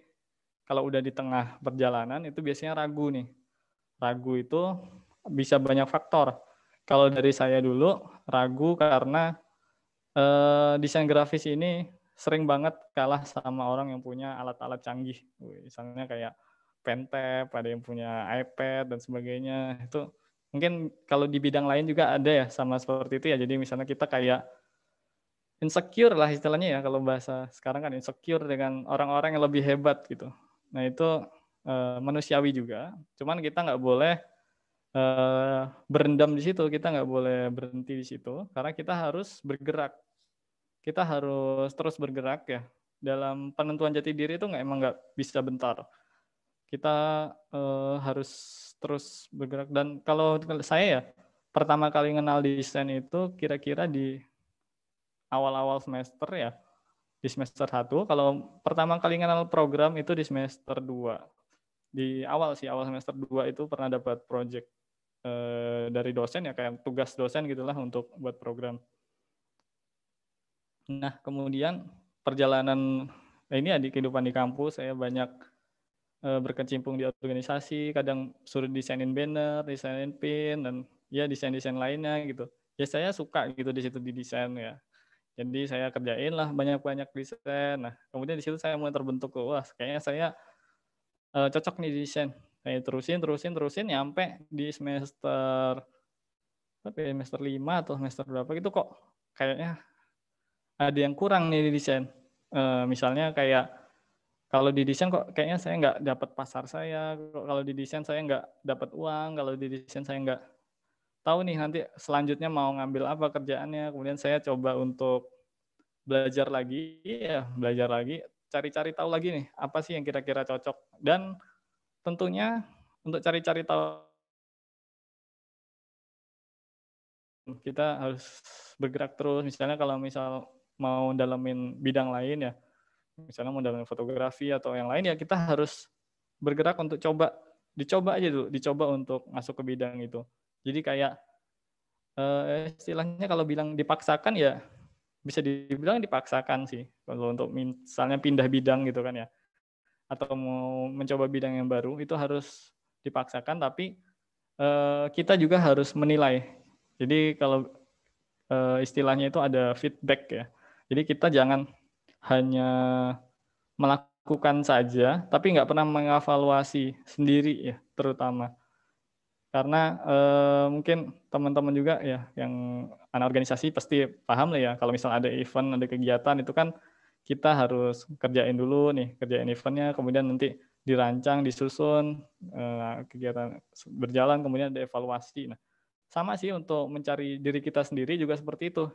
kalau udah di tengah perjalanan itu biasanya ragu nih ragu itu bisa banyak faktor kalau dari saya dulu ragu karena uh, desain grafis ini sering banget kalah sama orang yang punya alat-alat canggih. Misalnya kayak pentep, ada yang punya iPad dan sebagainya. Itu mungkin kalau di bidang lain juga ada ya sama seperti itu ya. Jadi misalnya kita kayak insecure lah istilahnya ya kalau bahasa sekarang kan insecure dengan orang-orang yang lebih hebat gitu. Nah itu eh, manusiawi juga. Cuman kita nggak boleh uh, berendam di situ kita nggak boleh berhenti di situ karena kita harus bergerak kita harus terus bergerak ya dalam penentuan jati diri itu nggak emang nggak bisa bentar kita uh, harus terus bergerak dan kalau saya ya pertama kali kenal desain itu kira-kira di awal-awal semester ya di semester 1 kalau pertama kali kenal program itu di semester 2 di awal sih awal semester 2 itu pernah dapat project Eh, dari dosen ya kayak tugas dosen gitulah untuk buat program. Nah kemudian perjalanan eh, ini ya di kehidupan di kampus saya banyak eh, berkecimpung di organisasi, kadang suruh desainin banner, desainin pin dan ya desain-desain lainnya gitu. Ya saya suka gitu di situ di desain ya. Jadi saya kerjain lah banyak-banyak desain. Nah, kemudian di situ saya mulai terbentuk, wah kayaknya saya cocok nih desain kayak terusin terusin terusin nyampe di semester tapi ya, semester 5 atau semester berapa gitu kok kayaknya ada yang kurang nih di desain. E, misalnya kayak kalau di desain kok kayaknya saya nggak dapat pasar saya, kalau di desain saya nggak dapat uang, kalau di desain saya nggak tahu nih nanti selanjutnya mau ngambil apa kerjaannya. Kemudian saya coba untuk belajar lagi, ya belajar lagi, cari-cari tahu lagi nih apa sih yang kira-kira cocok dan tentunya untuk cari-cari tahu kita harus bergerak terus. Misalnya kalau misal mau dalamin bidang lain ya, misalnya mau dalamin fotografi atau yang lain ya kita harus bergerak untuk coba, dicoba aja tuh, dicoba untuk masuk ke bidang itu. Jadi kayak eh, istilahnya kalau bilang dipaksakan ya bisa dibilang dipaksakan sih kalau untuk misalnya pindah bidang gitu kan ya atau mau mencoba bidang yang baru itu harus dipaksakan tapi uh, kita juga harus menilai jadi kalau uh, istilahnya itu ada feedback ya jadi kita jangan hanya melakukan saja tapi nggak pernah mengevaluasi sendiri ya terutama karena eh, mungkin teman-teman juga ya yang anak organisasi pasti paham lah ya kalau misalnya ada event ada kegiatan itu kan kita harus kerjain dulu nih, kerjain eventnya, kemudian nanti dirancang, disusun, eh, kegiatan berjalan, kemudian ada evaluasi. Nah, sama sih untuk mencari diri kita sendiri juga seperti itu.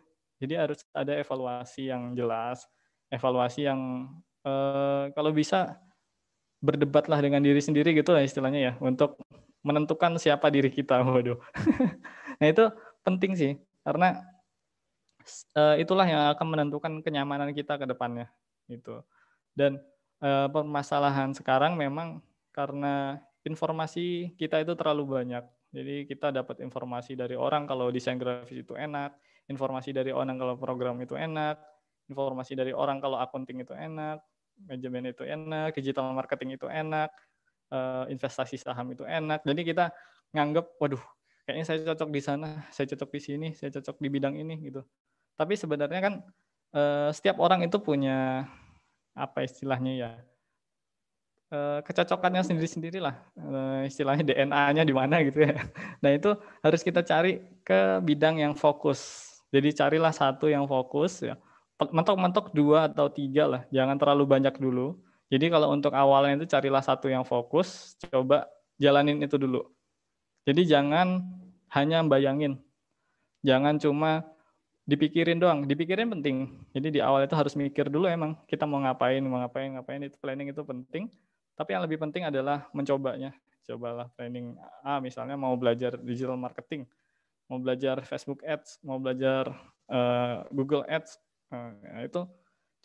Jadi harus ada evaluasi yang jelas, evaluasi yang eh, kalau bisa berdebatlah dengan diri sendiri gitu lah istilahnya ya, untuk menentukan siapa diri kita. <laughs> Waduh. nah itu penting sih, karena Eh, itulah yang akan menentukan kenyamanan kita ke depannya gitu. Dan uh, permasalahan sekarang memang karena informasi kita itu terlalu banyak. Jadi kita dapat informasi dari orang kalau desain grafis itu enak, informasi dari orang kalau program itu enak, informasi dari orang kalau akunting itu enak, manajemen itu enak, digital marketing itu enak, eh, investasi saham itu enak. Jadi kita nganggep, waduh, kayaknya saya cocok di sana, saya cocok di sini, saya cocok di bidang ini gitu. Tapi sebenarnya kan eh, setiap orang itu punya apa istilahnya ya eh, kecocokannya sendiri-sendiri lah eh, istilahnya <laughs> DNA-nya di mana gitu ya. Nah itu harus kita cari ke bidang yang fokus. Jadi carilah satu yang fokus ya. Mentok-mentok dua atau tiga lah, jangan terlalu banyak dulu. Jadi kalau untuk awalnya itu carilah satu yang fokus, coba jalanin itu dulu. Jadi jangan hanya bayangin, jangan cuma dipikirin doang dipikirin penting jadi di awal itu harus mikir dulu emang kita mau ngapain mau ngapain ngapain itu planning itu penting tapi yang lebih penting adalah mencobanya cobalah planning A ah, misalnya mau belajar digital marketing mau belajar Facebook Ads mau belajar uh, Google Ads uh, itu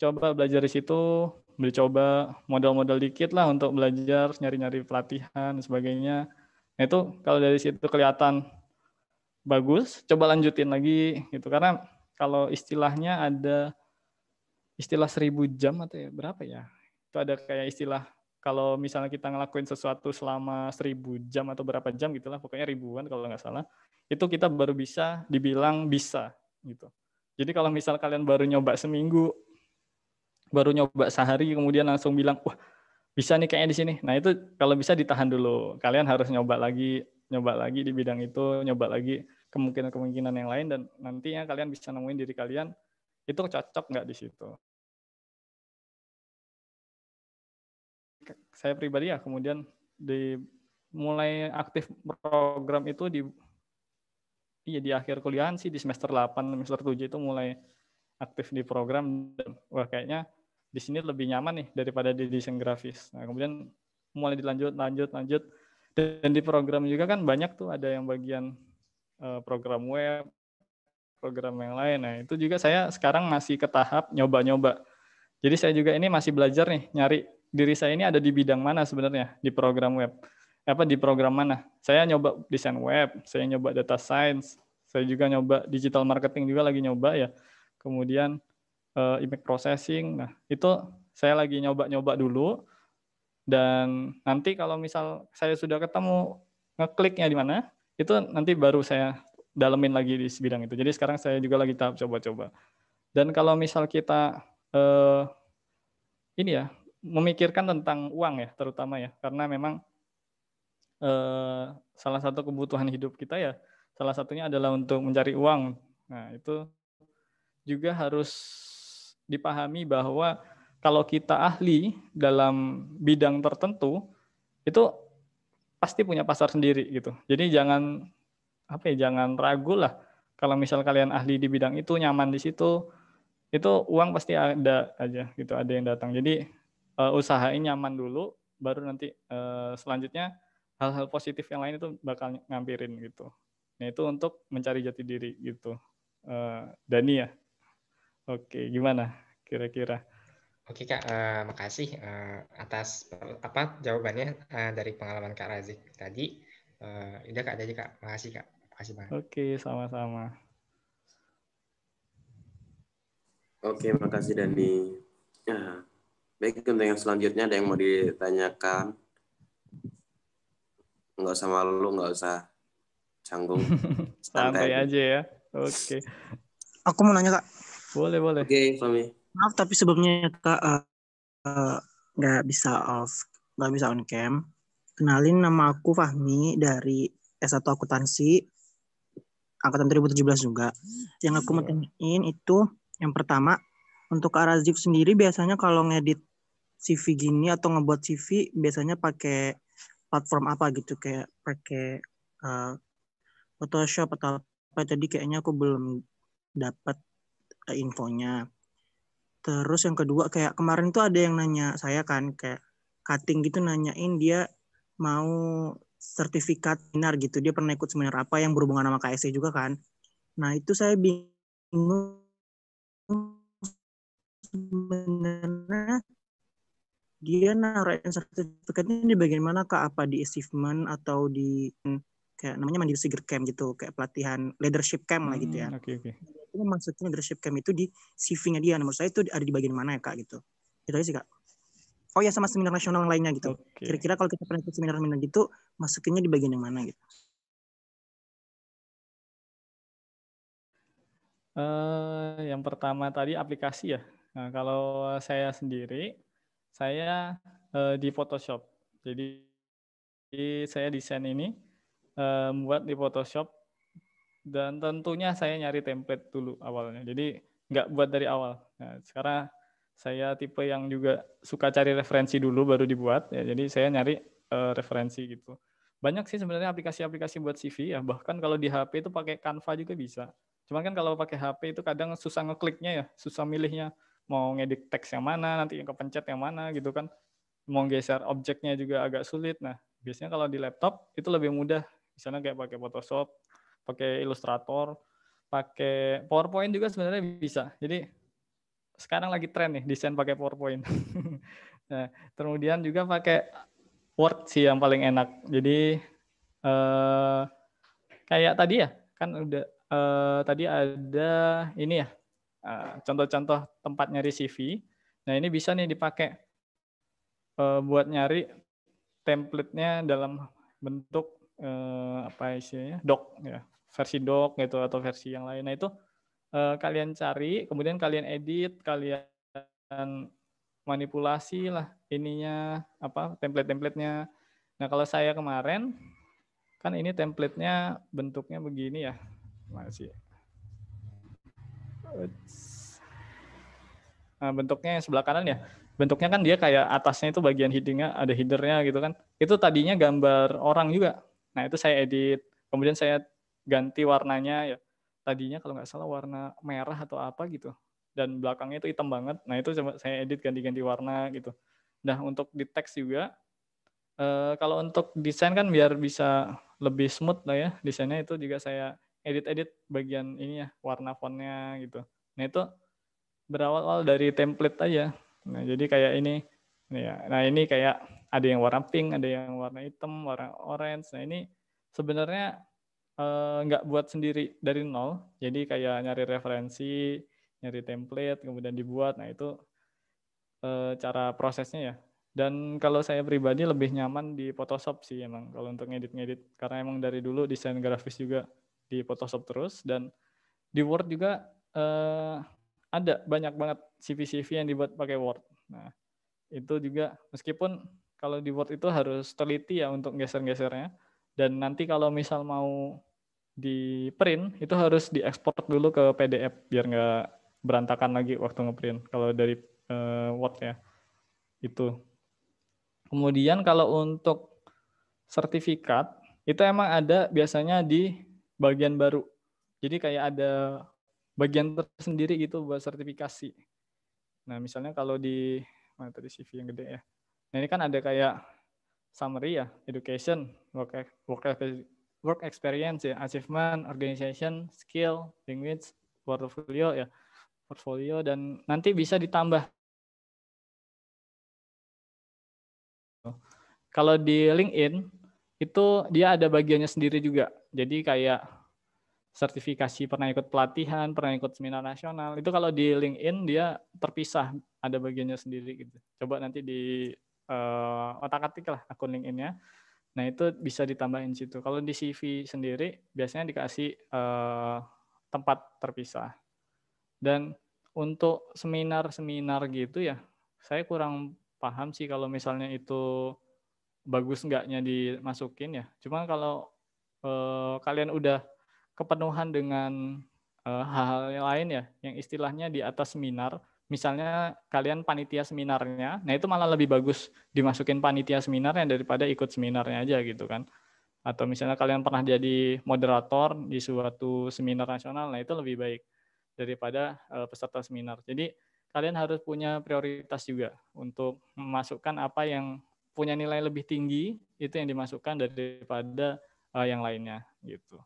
coba belajar di situ, beli coba modal-modal dikit lah untuk belajar, nyari-nyari pelatihan dan sebagainya. Nah, itu kalau dari situ kelihatan bagus coba lanjutin lagi gitu karena kalau istilahnya ada istilah seribu jam atau ya berapa ya itu ada kayak istilah kalau misalnya kita ngelakuin sesuatu selama seribu jam atau berapa jam gitulah pokoknya ribuan kalau nggak salah itu kita baru bisa dibilang bisa gitu jadi kalau misal kalian baru nyoba seminggu baru nyoba sehari kemudian langsung bilang wah bisa nih kayaknya di sini nah itu kalau bisa ditahan dulu kalian harus nyoba lagi nyoba lagi di bidang itu nyoba lagi kemungkinan-kemungkinan yang lain dan nantinya kalian bisa nemuin diri kalian itu cocok nggak di situ. Saya pribadi ya kemudian di mulai aktif program itu di iya di akhir kuliah sih di semester 8 semester 7 itu mulai aktif di program dan wah kayaknya di sini lebih nyaman nih daripada di desain grafis. Nah, kemudian mulai dilanjut lanjut lanjut dan di program juga kan banyak tuh ada yang bagian Eh, program web, program yang lain. Nah, itu juga saya sekarang masih ke tahap nyoba-nyoba. Jadi saya juga ini masih belajar nih nyari diri saya ini ada di bidang mana sebenarnya di program web. Apa di program mana? Saya nyoba desain web, saya nyoba data science, saya juga nyoba digital marketing juga lagi nyoba ya. Kemudian eh, image processing. Nah, itu saya lagi nyoba-nyoba dulu dan nanti kalau misal saya sudah ketemu ngekliknya di mana, itu nanti baru saya dalemin lagi di bidang itu. Jadi sekarang saya juga lagi tahap coba-coba. Dan kalau misal kita eh, ini ya memikirkan tentang uang ya terutama ya karena memang eh, salah satu kebutuhan hidup kita ya salah satunya adalah untuk mencari uang. Nah itu juga harus dipahami bahwa kalau kita ahli dalam bidang tertentu itu pasti punya pasar sendiri gitu. Jadi jangan apa ya jangan ragu lah kalau misal kalian ahli di bidang itu nyaman di situ itu uang pasti ada aja gitu ada yang datang. Jadi uh, usahain nyaman dulu baru nanti uh, selanjutnya hal-hal positif yang lain itu bakal ngampirin gitu. Nah itu untuk mencari jati diri gitu. Uh, Dani ya. Oke, gimana kira-kira? Oke Kak, uh, makasih uh, atas apa jawabannya uh, dari pengalaman Kak Razik tadi. Uh, udah Kak jadi Kak, makasih Kak. Makasih banget. Oke, sama-sama. Oke, makasih Dani. Ya. Nah, baik, untuk yang selanjutnya ada yang mau ditanyakan? Nggak usah malu, nggak usah canggung. <laughs> Santai aja ya. Oke. Aku mau nanya, Kak. Boleh, boleh. Oke, Fami maaf tapi sebelumnya kak uh, uh, nggak bisa off nggak bisa on cam kenalin nama aku Fahmi dari S1 akuntansi angkatan 2017 juga yang aku iya. mau tanyain itu yang pertama untuk Kak Razif sendiri biasanya kalau ngedit CV gini atau ngebuat CV biasanya pakai platform apa gitu kayak pakai uh, Photoshop atau apa tadi kayaknya aku belum dapat uh, infonya Terus yang kedua kayak kemarin tuh ada yang nanya saya kan kayak cutting gitu nanyain dia mau sertifikat seminar gitu. Dia pernah ikut seminar apa yang berhubungan sama KSE juga kan. Nah, itu saya bingung sebenarnya dia narain sertifikatnya di bagian mana kak apa di achievement atau di kayak namanya mandiri seger camp gitu kayak pelatihan leadership camp lah gitu ya. Hmm, okay, okay itu maksudnya leadership camp itu di CV-nya dia. Menurut saya itu ada di bagian mana ya kak gitu. Itu aja sih kak. Oh ya sama seminar nasional yang lainnya gitu. Okay. Kira-kira kalau kita pernah ikut seminar-seminar gitu, masukinnya di bagian yang mana gitu. Uh, yang pertama tadi aplikasi ya. Nah, kalau saya sendiri, saya uh, di Photoshop. Jadi, saya desain ini uh, eh, buat di Photoshop dan tentunya saya nyari template dulu awalnya. Jadi nggak buat dari awal. Nah, sekarang saya tipe yang juga suka cari referensi dulu baru dibuat ya jadi saya nyari uh, referensi gitu banyak sih sebenarnya aplikasi-aplikasi buat CV ya bahkan kalau di HP itu pakai Canva juga bisa cuman kan kalau pakai HP itu kadang susah ngekliknya ya susah milihnya mau ngedit teks yang mana nanti yang kepencet yang mana gitu kan mau geser objeknya juga agak sulit nah biasanya kalau di laptop itu lebih mudah misalnya kayak pakai Photoshop pakai Illustrator, pakai PowerPoint juga sebenarnya bisa. Jadi sekarang lagi tren nih desain pakai PowerPoint. <laughs> nah, kemudian juga pakai Word sih yang paling enak. Jadi eh, kayak tadi ya, kan udah eh, tadi ada ini ya eh, contoh-contoh tempat nyari CV. Nah ini bisa nih dipakai eh, buat nyari template-nya dalam bentuk eh, apa isinya doc ya versi doc gitu atau versi yang lain nah itu eh, kalian cari kemudian kalian edit kalian manipulasi lah ininya apa template-templatenya nah kalau saya kemarin kan ini templatenya bentuknya begini ya masih nah, bentuknya yang sebelah kanan ya bentuknya kan dia kayak atasnya itu bagian headingnya ada headernya gitu kan itu tadinya gambar orang juga Nah itu saya edit, kemudian saya ganti warnanya ya. Tadinya kalau nggak salah warna merah atau apa gitu, dan belakangnya itu hitam banget. Nah itu coba saya edit ganti-ganti warna gitu. Nah untuk di teks juga, eh, kalau untuk desain kan biar bisa lebih smooth lah ya desainnya itu juga saya edit-edit bagian ini ya warna fontnya gitu. Nah itu berawal dari template aja. Nah jadi kayak ini, ini nah, ya. Nah ini kayak ada yang warna pink, ada yang warna hitam, warna orange. Nah ini sebenarnya eh, nggak buat sendiri dari nol. Jadi kayak nyari referensi, nyari template, kemudian dibuat. Nah itu eh, cara prosesnya ya. Dan kalau saya pribadi lebih nyaman di Photoshop sih emang kalau untuk ngedit-ngedit. Karena emang dari dulu desain grafis juga di Photoshop terus. Dan di Word juga eh, ada banyak banget CV-CV yang dibuat pakai Word. Nah itu juga meskipun kalau di Word itu harus teliti ya untuk geser-gesernya. Dan nanti kalau misal mau di print itu harus diekspor dulu ke PDF biar nggak berantakan lagi waktu ngeprint kalau dari uh, Word ya. Itu. Kemudian kalau untuk sertifikat itu emang ada biasanya di bagian baru. Jadi kayak ada bagian tersendiri gitu buat sertifikasi. Nah, misalnya kalau di mana tadi CV yang gede ya. Nah ini kan ada kayak summary ya, education, work, work, work experience ya, achievement, organization, skill, language, portfolio ya, portfolio dan nanti bisa ditambah. Kalau di LinkedIn itu dia ada bagiannya sendiri juga. Jadi kayak sertifikasi pernah ikut pelatihan, pernah ikut seminar nasional. Itu kalau di LinkedIn dia terpisah, ada bagiannya sendiri gitu. Coba nanti di uh, eh, otak-atik lah akun LinkedIn-nya. Nah, itu bisa ditambahin situ. Kalau di CV sendiri biasanya dikasih uh, tempat terpisah. Dan untuk seminar-seminar gitu ya, saya kurang paham sih kalau misalnya itu bagus enggaknya dimasukin ya. Cuma kalau uh, kalian udah kepenuhan dengan hal-hal uh, lain ya, yang istilahnya di atas seminar, misalnya kalian panitia seminarnya, nah itu malah lebih bagus dimasukin panitia seminarnya daripada ikut seminarnya aja gitu kan. Atau misalnya kalian pernah jadi moderator di suatu seminar nasional, nah itu lebih baik daripada eh, peserta seminar. Jadi kalian harus punya prioritas juga untuk memasukkan apa yang punya nilai lebih tinggi itu yang dimasukkan daripada eh, yang lainnya gitu.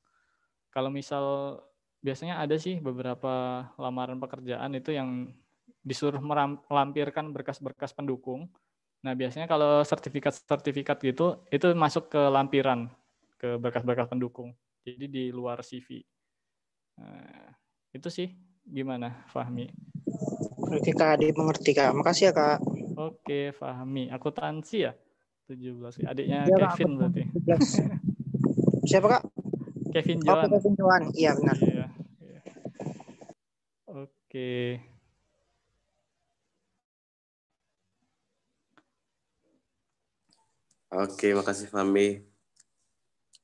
Kalau misal biasanya ada sih beberapa lamaran pekerjaan itu yang disuruh melampirkan berkas-berkas pendukung. Nah, biasanya kalau sertifikat-sertifikat gitu, itu masuk ke lampiran, ke berkas-berkas pendukung. Jadi di luar CV. Nah, itu sih gimana, Fahmi? Oke, Kak Adi mengerti, Kak. Makasih ya, Kak. Oke, Fahmi. Aku Akuntansi ya? 17. Adiknya ya, Kevin Kak, berarti. 17. <laughs> Siapa, Kak? Kevin oh, Johan. Oh, Kevin Johan. Iya, benar. Iya. iya. Oke. Oke, makasih Fami.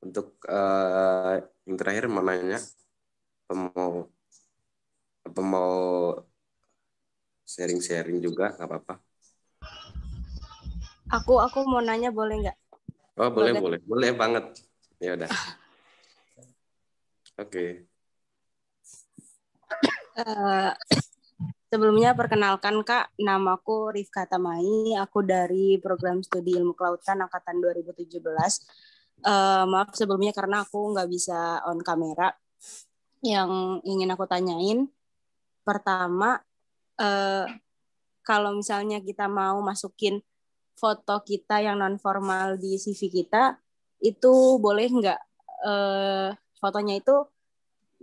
Untuk uh, yang terakhir mau nanya, mau apa mau sharing-sharing juga nggak apa-apa. Aku aku mau nanya boleh nggak? Oh boleh boleh boleh, boleh banget. Ya udah. Oke. Okay. Eh, Sebelumnya perkenalkan Kak, namaku Rifka Tamai, aku dari program studi Ilmu Kelautan angkatan 2017. Uh, eh, maaf sebelumnya karena aku nggak bisa on kamera. Yang ingin aku tanyain, pertama, uh, kalau misalnya kita mau masukin foto kita yang non formal di CV kita, itu boleh nggak uh, fotonya itu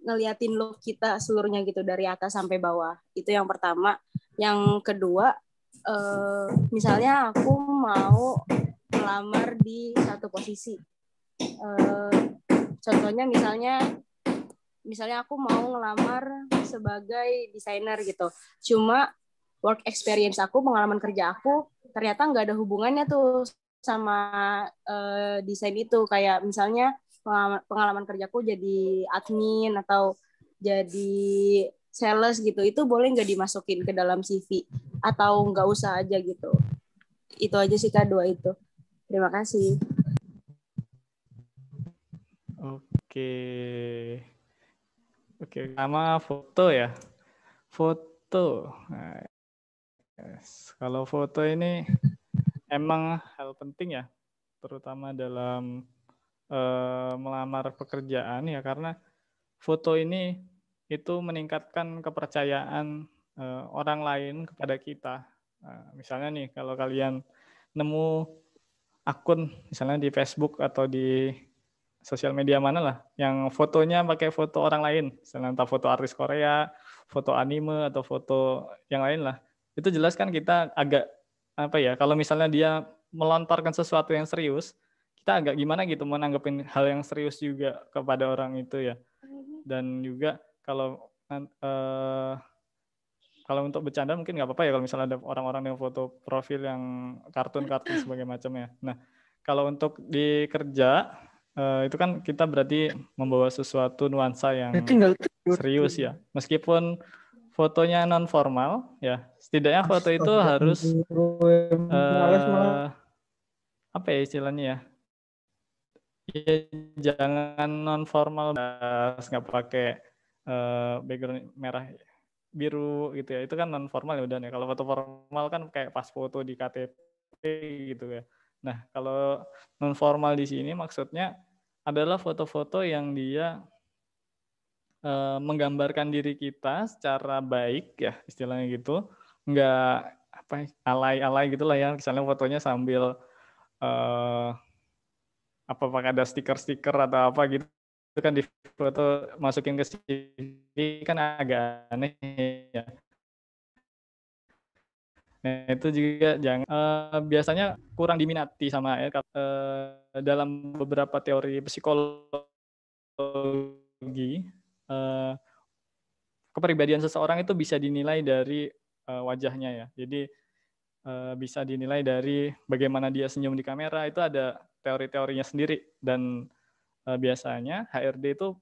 ngeliatin look kita seluruhnya gitu dari atas sampai bawah itu yang pertama yang kedua uh, misalnya aku mau melamar di satu posisi uh, contohnya misalnya misalnya aku mau ngelamar sebagai desainer gitu cuma work experience aku pengalaman kerja aku ternyata nggak ada hubungannya tuh sama uh, desain itu kayak misalnya pengalaman, pengalaman kerjaku jadi admin atau jadi sales gitu itu boleh nggak dimasukin ke dalam CV atau nggak usah aja gitu itu aja sih kado itu terima kasih oke oke sama foto ya foto nah, yes. kalau foto ini emang hal penting ya terutama dalam Eh, melamar pekerjaan ya karena foto ini itu meningkatkan kepercayaan eh, orang lain kepada kita. Eh, misalnya nih kalau kalian nemu akun misalnya di Facebook atau di sosial media mana lah yang fotonya pakai foto orang lain, misalnya entah foto artis Korea, foto anime atau foto yang lain lah. Itu jelas kan kita agak apa ya? Kalau misalnya dia melontarkan sesuatu yang serius, kita agak gimana gitu menanggapin hal yang serius juga kepada orang itu ya. Mm-hmm. Dan juga kalau uh, kalau untuk bercanda mungkin nggak apa-apa ya kalau misalnya ada orang-orang yang foto profil yang kartun-kartun <laughs> sebagai macam ya. Nah, kalau untuk di kerja uh, itu kan kita berarti membawa sesuatu nuansa yang serius ya. Meskipun fotonya non formal ya setidaknya foto itu harus uh, apa ya istilahnya ya ya jangan non formal nggak pakai uh, background merah biru gitu ya itu kan non formal ya udah nih kalau foto formal kan kayak pas foto di KTP gitu ya nah kalau non formal di sini maksudnya adalah foto-foto yang dia uh, menggambarkan diri kita secara baik ya istilahnya gitu nggak apa ya, alay-alay gitulah ya misalnya fotonya sambil uh, apa pakai ada stiker-stiker atau apa gitu itu kan di foto masukin ke CV kan agak aneh ya. Nah, itu juga jangan uh, biasanya kurang diminati sama ya uh, dalam beberapa teori psikologi uh, kepribadian seseorang itu bisa dinilai dari uh, wajahnya ya. Jadi uh, bisa dinilai dari bagaimana dia senyum di kamera itu ada teori-teorinya sendiri dan uh, biasanya HRD itu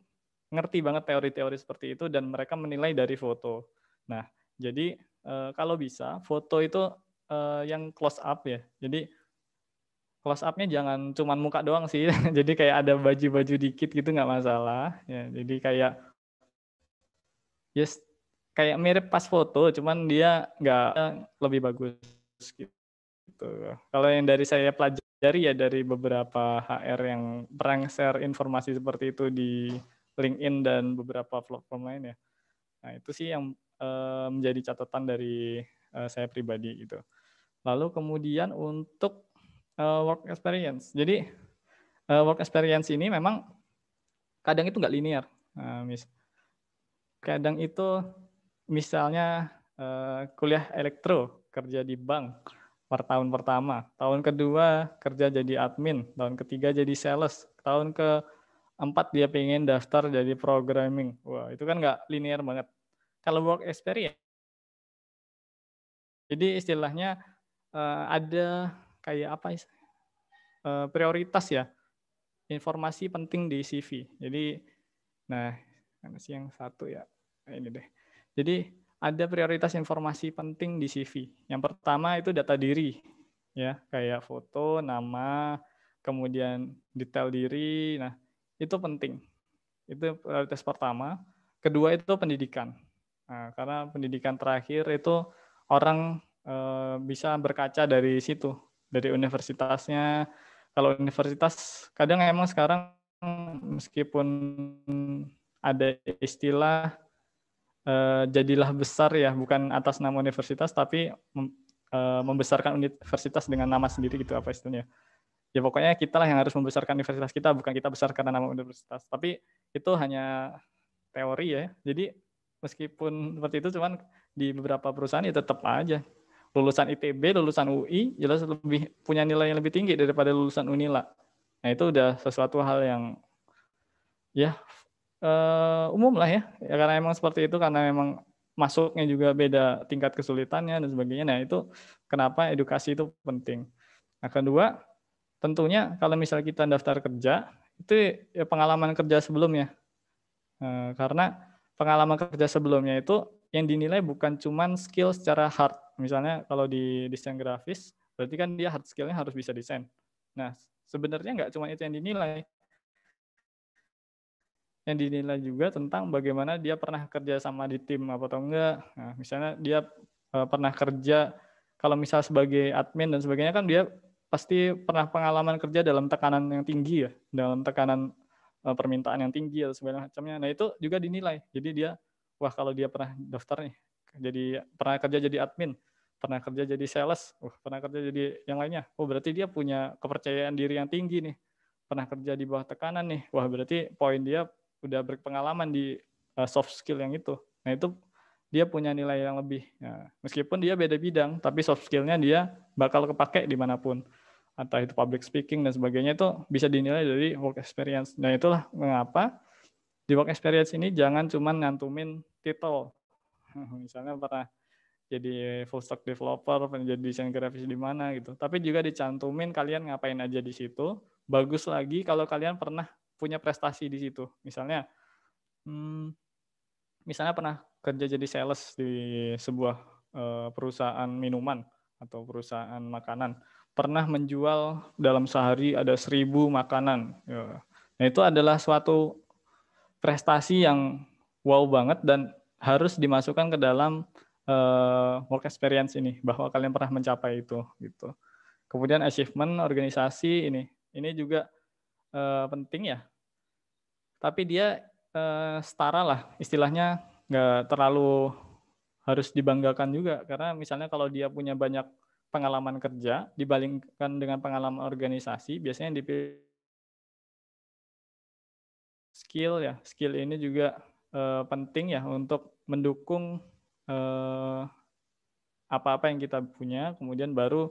ngerti banget teori-teori seperti itu dan mereka menilai dari foto. Nah, jadi uh, kalau bisa foto itu uh, yang close up ya. Jadi close up-nya jangan cuma muka doang sih. <laughs> jadi kayak ada baju-baju dikit gitu nggak masalah. Ya, jadi kayak yes kayak mirip pas foto, cuman dia nggak lebih bagus gitu. Kalau yang dari saya pelajari dari ya dari beberapa HR yang pernah share informasi seperti itu di LinkedIn dan beberapa platform lain ya. Nah itu sih yang uh, menjadi catatan dari uh, saya pribadi gitu. Lalu kemudian untuk uh, work experience. Jadi uh, work experience ini memang kadang itu nggak linear. Uh, kadang itu misalnya uh, kuliah elektro kerja di bank per tahun pertama, tahun kedua kerja jadi admin, tahun ketiga jadi sales, tahun keempat dia pengen daftar jadi programming. Wah, itu kan nggak linear banget. Kalau work experience, jadi istilahnya eh, ada kayak apa uh, prioritas ya, informasi penting di CV. Jadi, nah, mana sih yang satu ya? Nah, ini deh. Jadi ada prioritas informasi penting di CV. Yang pertama itu data diri, ya kayak foto, nama, kemudian detail diri. Nah itu penting. Itu prioritas pertama. Kedua itu pendidikan, nah, karena pendidikan terakhir itu orang e, bisa berkaca dari situ, dari universitasnya. Kalau universitas kadang emang sekarang meskipun ada istilah Eh, jadilah besar ya bukan atas nama universitas tapi eh, membesarkan universitas dengan nama sendiri gitu apa istilahnya ya pokoknya kita lah yang harus membesarkan universitas kita bukan kita besar karena nama universitas tapi itu hanya teori ya jadi meskipun seperti itu cuman di beberapa perusahaan ya tetap aja lulusan ITB lulusan UI jelas lebih punya nilai yang lebih tinggi daripada lulusan Unila nah itu udah sesuatu hal yang ya uh, umum lah ya. ya karena emang seperti itu karena memang masuknya juga beda tingkat kesulitannya dan sebagainya. Nah itu kenapa edukasi itu penting. Nah kedua tentunya kalau misal kita daftar kerja itu ya pengalaman kerja sebelumnya. Uh, karena pengalaman kerja sebelumnya itu yang dinilai bukan cuman skill secara hard. Misalnya kalau di desain grafis berarti kan dia hard skillnya harus bisa desain. Nah sebenarnya nggak cuma itu yang dinilai, yang dinilai juga tentang bagaimana dia pernah kerja sama di tim apa atau enggak. Nah, misalnya dia eh, pernah kerja kalau misal sebagai admin dan sebagainya kan dia pasti pernah pengalaman kerja dalam tekanan yang tinggi ya, dalam tekanan eh, permintaan yang tinggi atau segala macamnya. Nah, itu juga dinilai. Jadi dia wah kalau dia pernah daftar nih jadi pernah kerja jadi admin, pernah kerja jadi sales, uh, pernah kerja jadi yang lainnya. Oh, berarti dia punya kepercayaan diri yang tinggi nih. Pernah kerja di bawah tekanan nih. Wah, berarti poin dia udah berpengalaman di uh, soft skill yang itu. Nah itu dia punya nilai yang lebih. Ya, meskipun dia beda bidang, tapi soft skillnya dia bakal kepake dimanapun. Atau itu public speaking dan sebagainya itu bisa dinilai dari work experience. Nah itulah mengapa di work experience ini jangan cuma ngantumin titel. <laughs> Misalnya pernah jadi full stack developer, pernah jadi desain grafis di mana gitu. Tapi juga dicantumin kalian ngapain aja di situ. Bagus lagi kalau kalian pernah punya prestasi di situ. Misalnya, hmm, misalnya pernah kerja jadi sales di sebuah uh, perusahaan minuman atau perusahaan makanan. Pernah menjual dalam sehari ada seribu makanan. Ya. Nah itu adalah suatu prestasi yang wow banget dan harus dimasukkan ke dalam uh, work experience ini bahwa kalian pernah mencapai itu gitu. Kemudian achievement organisasi ini ini juga uh, penting ya. Tapi dia uh, setara lah, istilahnya nggak terlalu harus dibanggakan juga karena misalnya kalau dia punya banyak pengalaman kerja dibandingkan dengan pengalaman organisasi biasanya dipilih skill ya skill ini juga uh, penting ya untuk mendukung apa apa-apa yang kita punya kemudian baru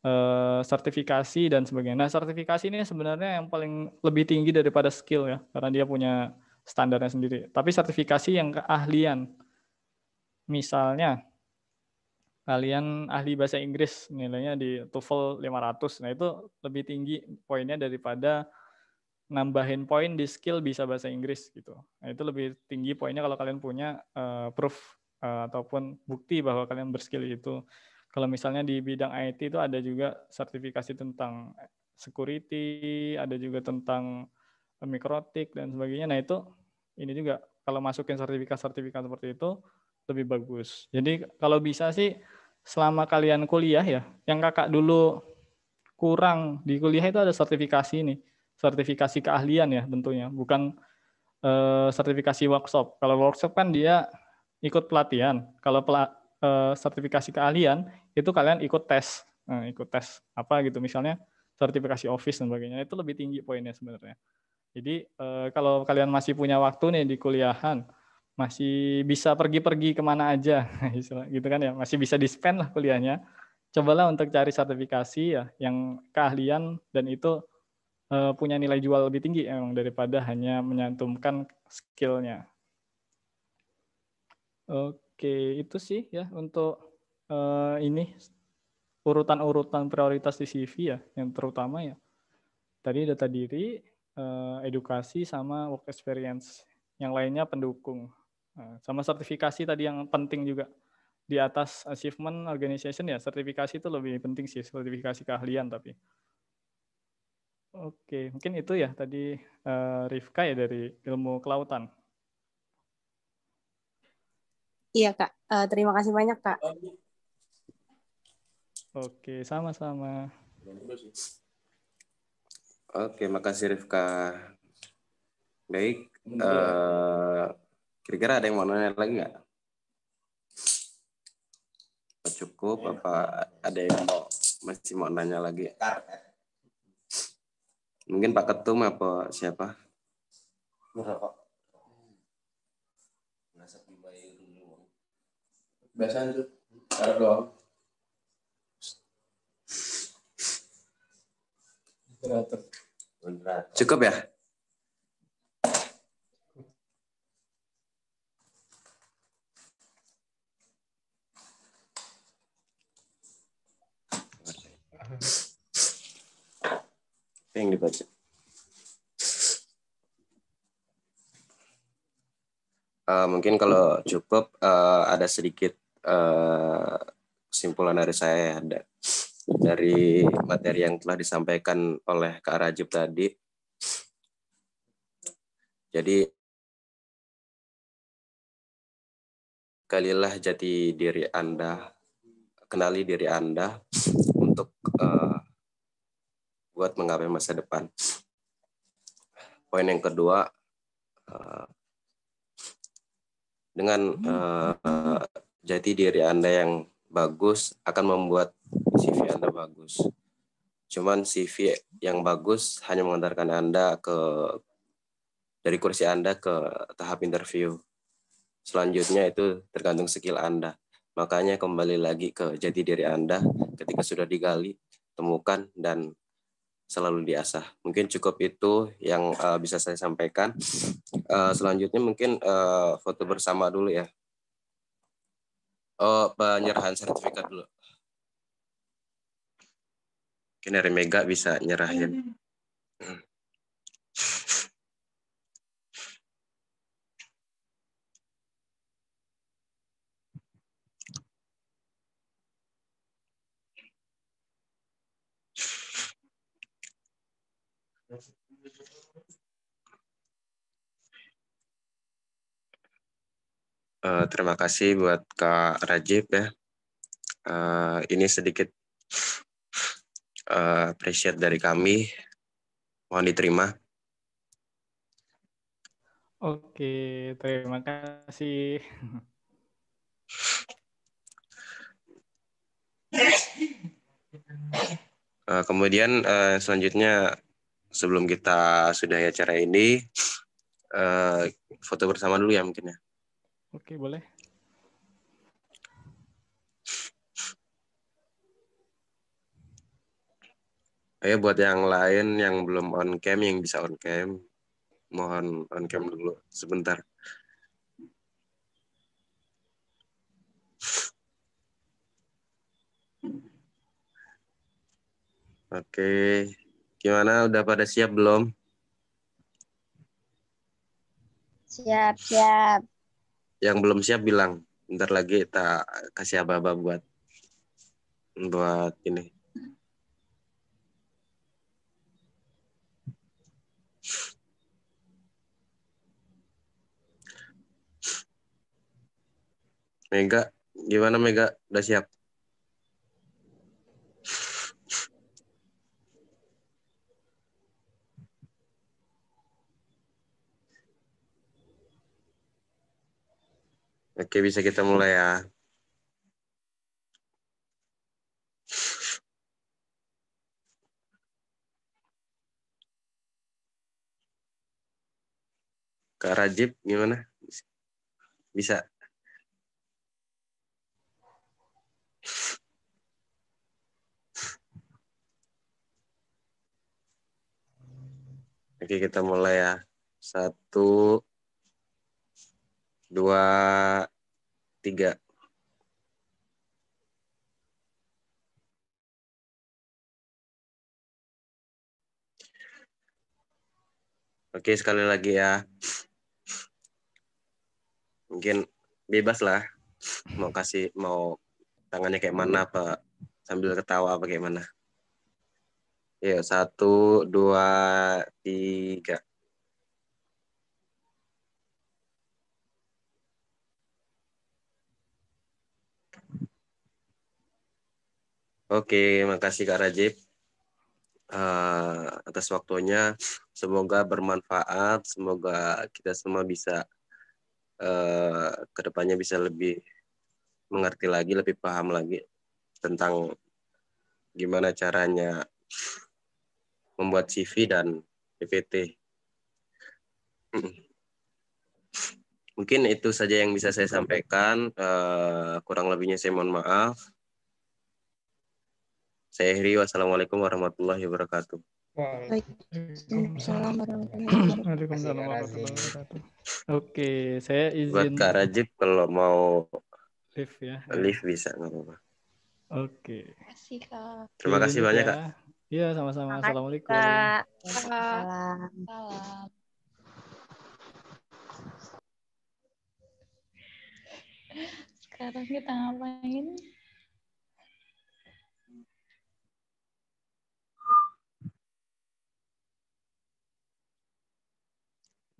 Eh, sertifikasi dan sebagainya. Nah, sertifikasi ini sebenarnya yang paling lebih tinggi daripada skill ya, karena dia punya standarnya sendiri. Tapi sertifikasi yang keahlian, misalnya kalian ahli bahasa Inggris nilainya di TOEFL 500, nah itu lebih tinggi poinnya daripada nambahin poin di skill bisa bahasa Inggris gitu. Nah, itu lebih tinggi poinnya kalau kalian punya uh, proof uh, ataupun bukti bahwa kalian berskill itu. Kalau misalnya di bidang IT itu ada juga sertifikasi tentang security, ada juga tentang eh, mikrotik dan sebagainya. Nah itu ini juga kalau masukin sertifikat-sertifikat seperti itu lebih bagus. Jadi kalau bisa sih selama kalian kuliah ya, yang kakak dulu kurang di kuliah itu ada sertifikasi ini, sertifikasi keahlian ya tentunya, bukan eh, sertifikasi workshop. Kalau workshop kan dia ikut pelatihan. Kalau pelat Eh, sertifikasi keahlian itu kalian ikut tes nah, ikut tes apa gitu misalnya sertifikasi office dan sebagainya itu lebih tinggi poinnya sebenarnya jadi eh, kalau kalian masih punya waktu nih di kuliahan masih bisa pergi-pergi kemana aja <laughs> gitu kan ya masih bisa di lah kuliahnya cobalah untuk cari sertifikasi ya yang keahlian dan itu eh, punya nilai jual lebih tinggi emang daripada hanya menyantumkan skillnya. Oke, Oke, itu sih ya untuk uh, ini urutan-urutan prioritas di CV ya, yang terutama ya. Tadi data diri, uh, edukasi sama work experience. Yang lainnya pendukung. Uh, sama sertifikasi tadi yang penting juga di atas achievement organization ya, sertifikasi itu lebih penting sih, sertifikasi keahlian tapi. Oke, mungkin itu ya tadi uh, Rifka ya dari ilmu kelautan. Iya kak, uh, terima kasih banyak kak. Oke, sama-sama. Oke, makasih Rifka. Baik, kira eh, kira-kira ada yang mau nanya lagi nggak? Cukup, iya. apa ada yang mau masih mau nanya lagi? Mungkin Pak Ketum apa siapa? Berapa? biasa tuh. Taruh doang. Cukup ya? yang dibaca? Uh, mungkin kalau cukup uh, ada sedikit simpulan eh, kesimpulan dari saya ya, dari materi yang telah disampaikan oleh Kak Rajib tadi. Jadi kalilah jati diri Anda, kenali diri Anda untuk uh, buat menggapai masa depan. Poin yang kedua, uh, dengan uh, jati diri Anda yang bagus akan membuat CV Anda bagus. Cuman CV yang bagus hanya mengantarkan Anda ke dari kursi Anda ke tahap interview. Selanjutnya itu tergantung skill Anda. Makanya kembali lagi ke jati diri Anda ketika sudah digali, temukan dan selalu diasah. Mungkin cukup itu yang uh, bisa saya sampaikan. Uh, selanjutnya mungkin uh, foto bersama dulu ya. Oh, penyerahan sertifikat dulu. Mungkin Mega bisa nyerahin. Iya, iya. Hmm. uh, terima kasih buat Kak Rajib ya. Uh, ini sedikit uh, eh, appreciate dari kami. Mohon diterima. Oke, terima kasih. Uh, kemudian uh, selanjutnya sebelum kita sudahi acara ini, uh, foto bersama dulu ya mungkin ya. Oke, boleh. Ayo buat yang lain yang belum on cam, yang bisa on cam, mohon on cam dulu sebentar. Oke, gimana? Udah pada siap belum? Siap, siap yang belum siap bilang ntar lagi tak kasih aba-aba buat buat ini Mega gimana Mega udah siap Oke, bisa kita mulai ya. Kak Rajib, gimana? Bisa? Oke, kita mulai ya. Satu, dua tiga Oke, sekali lagi ya. Mungkin bebas lah mau kasih mau tangannya kayak mana apa sambil ketawa apa kayak mana. satu, dua, tiga. Oke, makasih Kak Rajib uh, atas waktunya. Semoga bermanfaat, semoga kita semua bisa uh, eh, kedepannya bisa lebih mengerti lagi, lebih paham lagi tentang gimana caranya membuat CV dan PPT. Mungkin itu saja yang bisa saya sampaikan. Uh, kurang lebihnya saya mohon maaf. Saya Heri, wassalamualaikum warahmatullahi wabarakatuh. Waalaikumsalam warahmatullahi wabarakatuh. Oke, saya izin. Buat Kak Rajib kalau mau live ya. Live bisa nggak apa-apa. Oke. Terima kasih iya, banyak Kak. Iya, sama-sama. Assalamualaikum. Waalaikumsalam. Sekarang kita ngapain?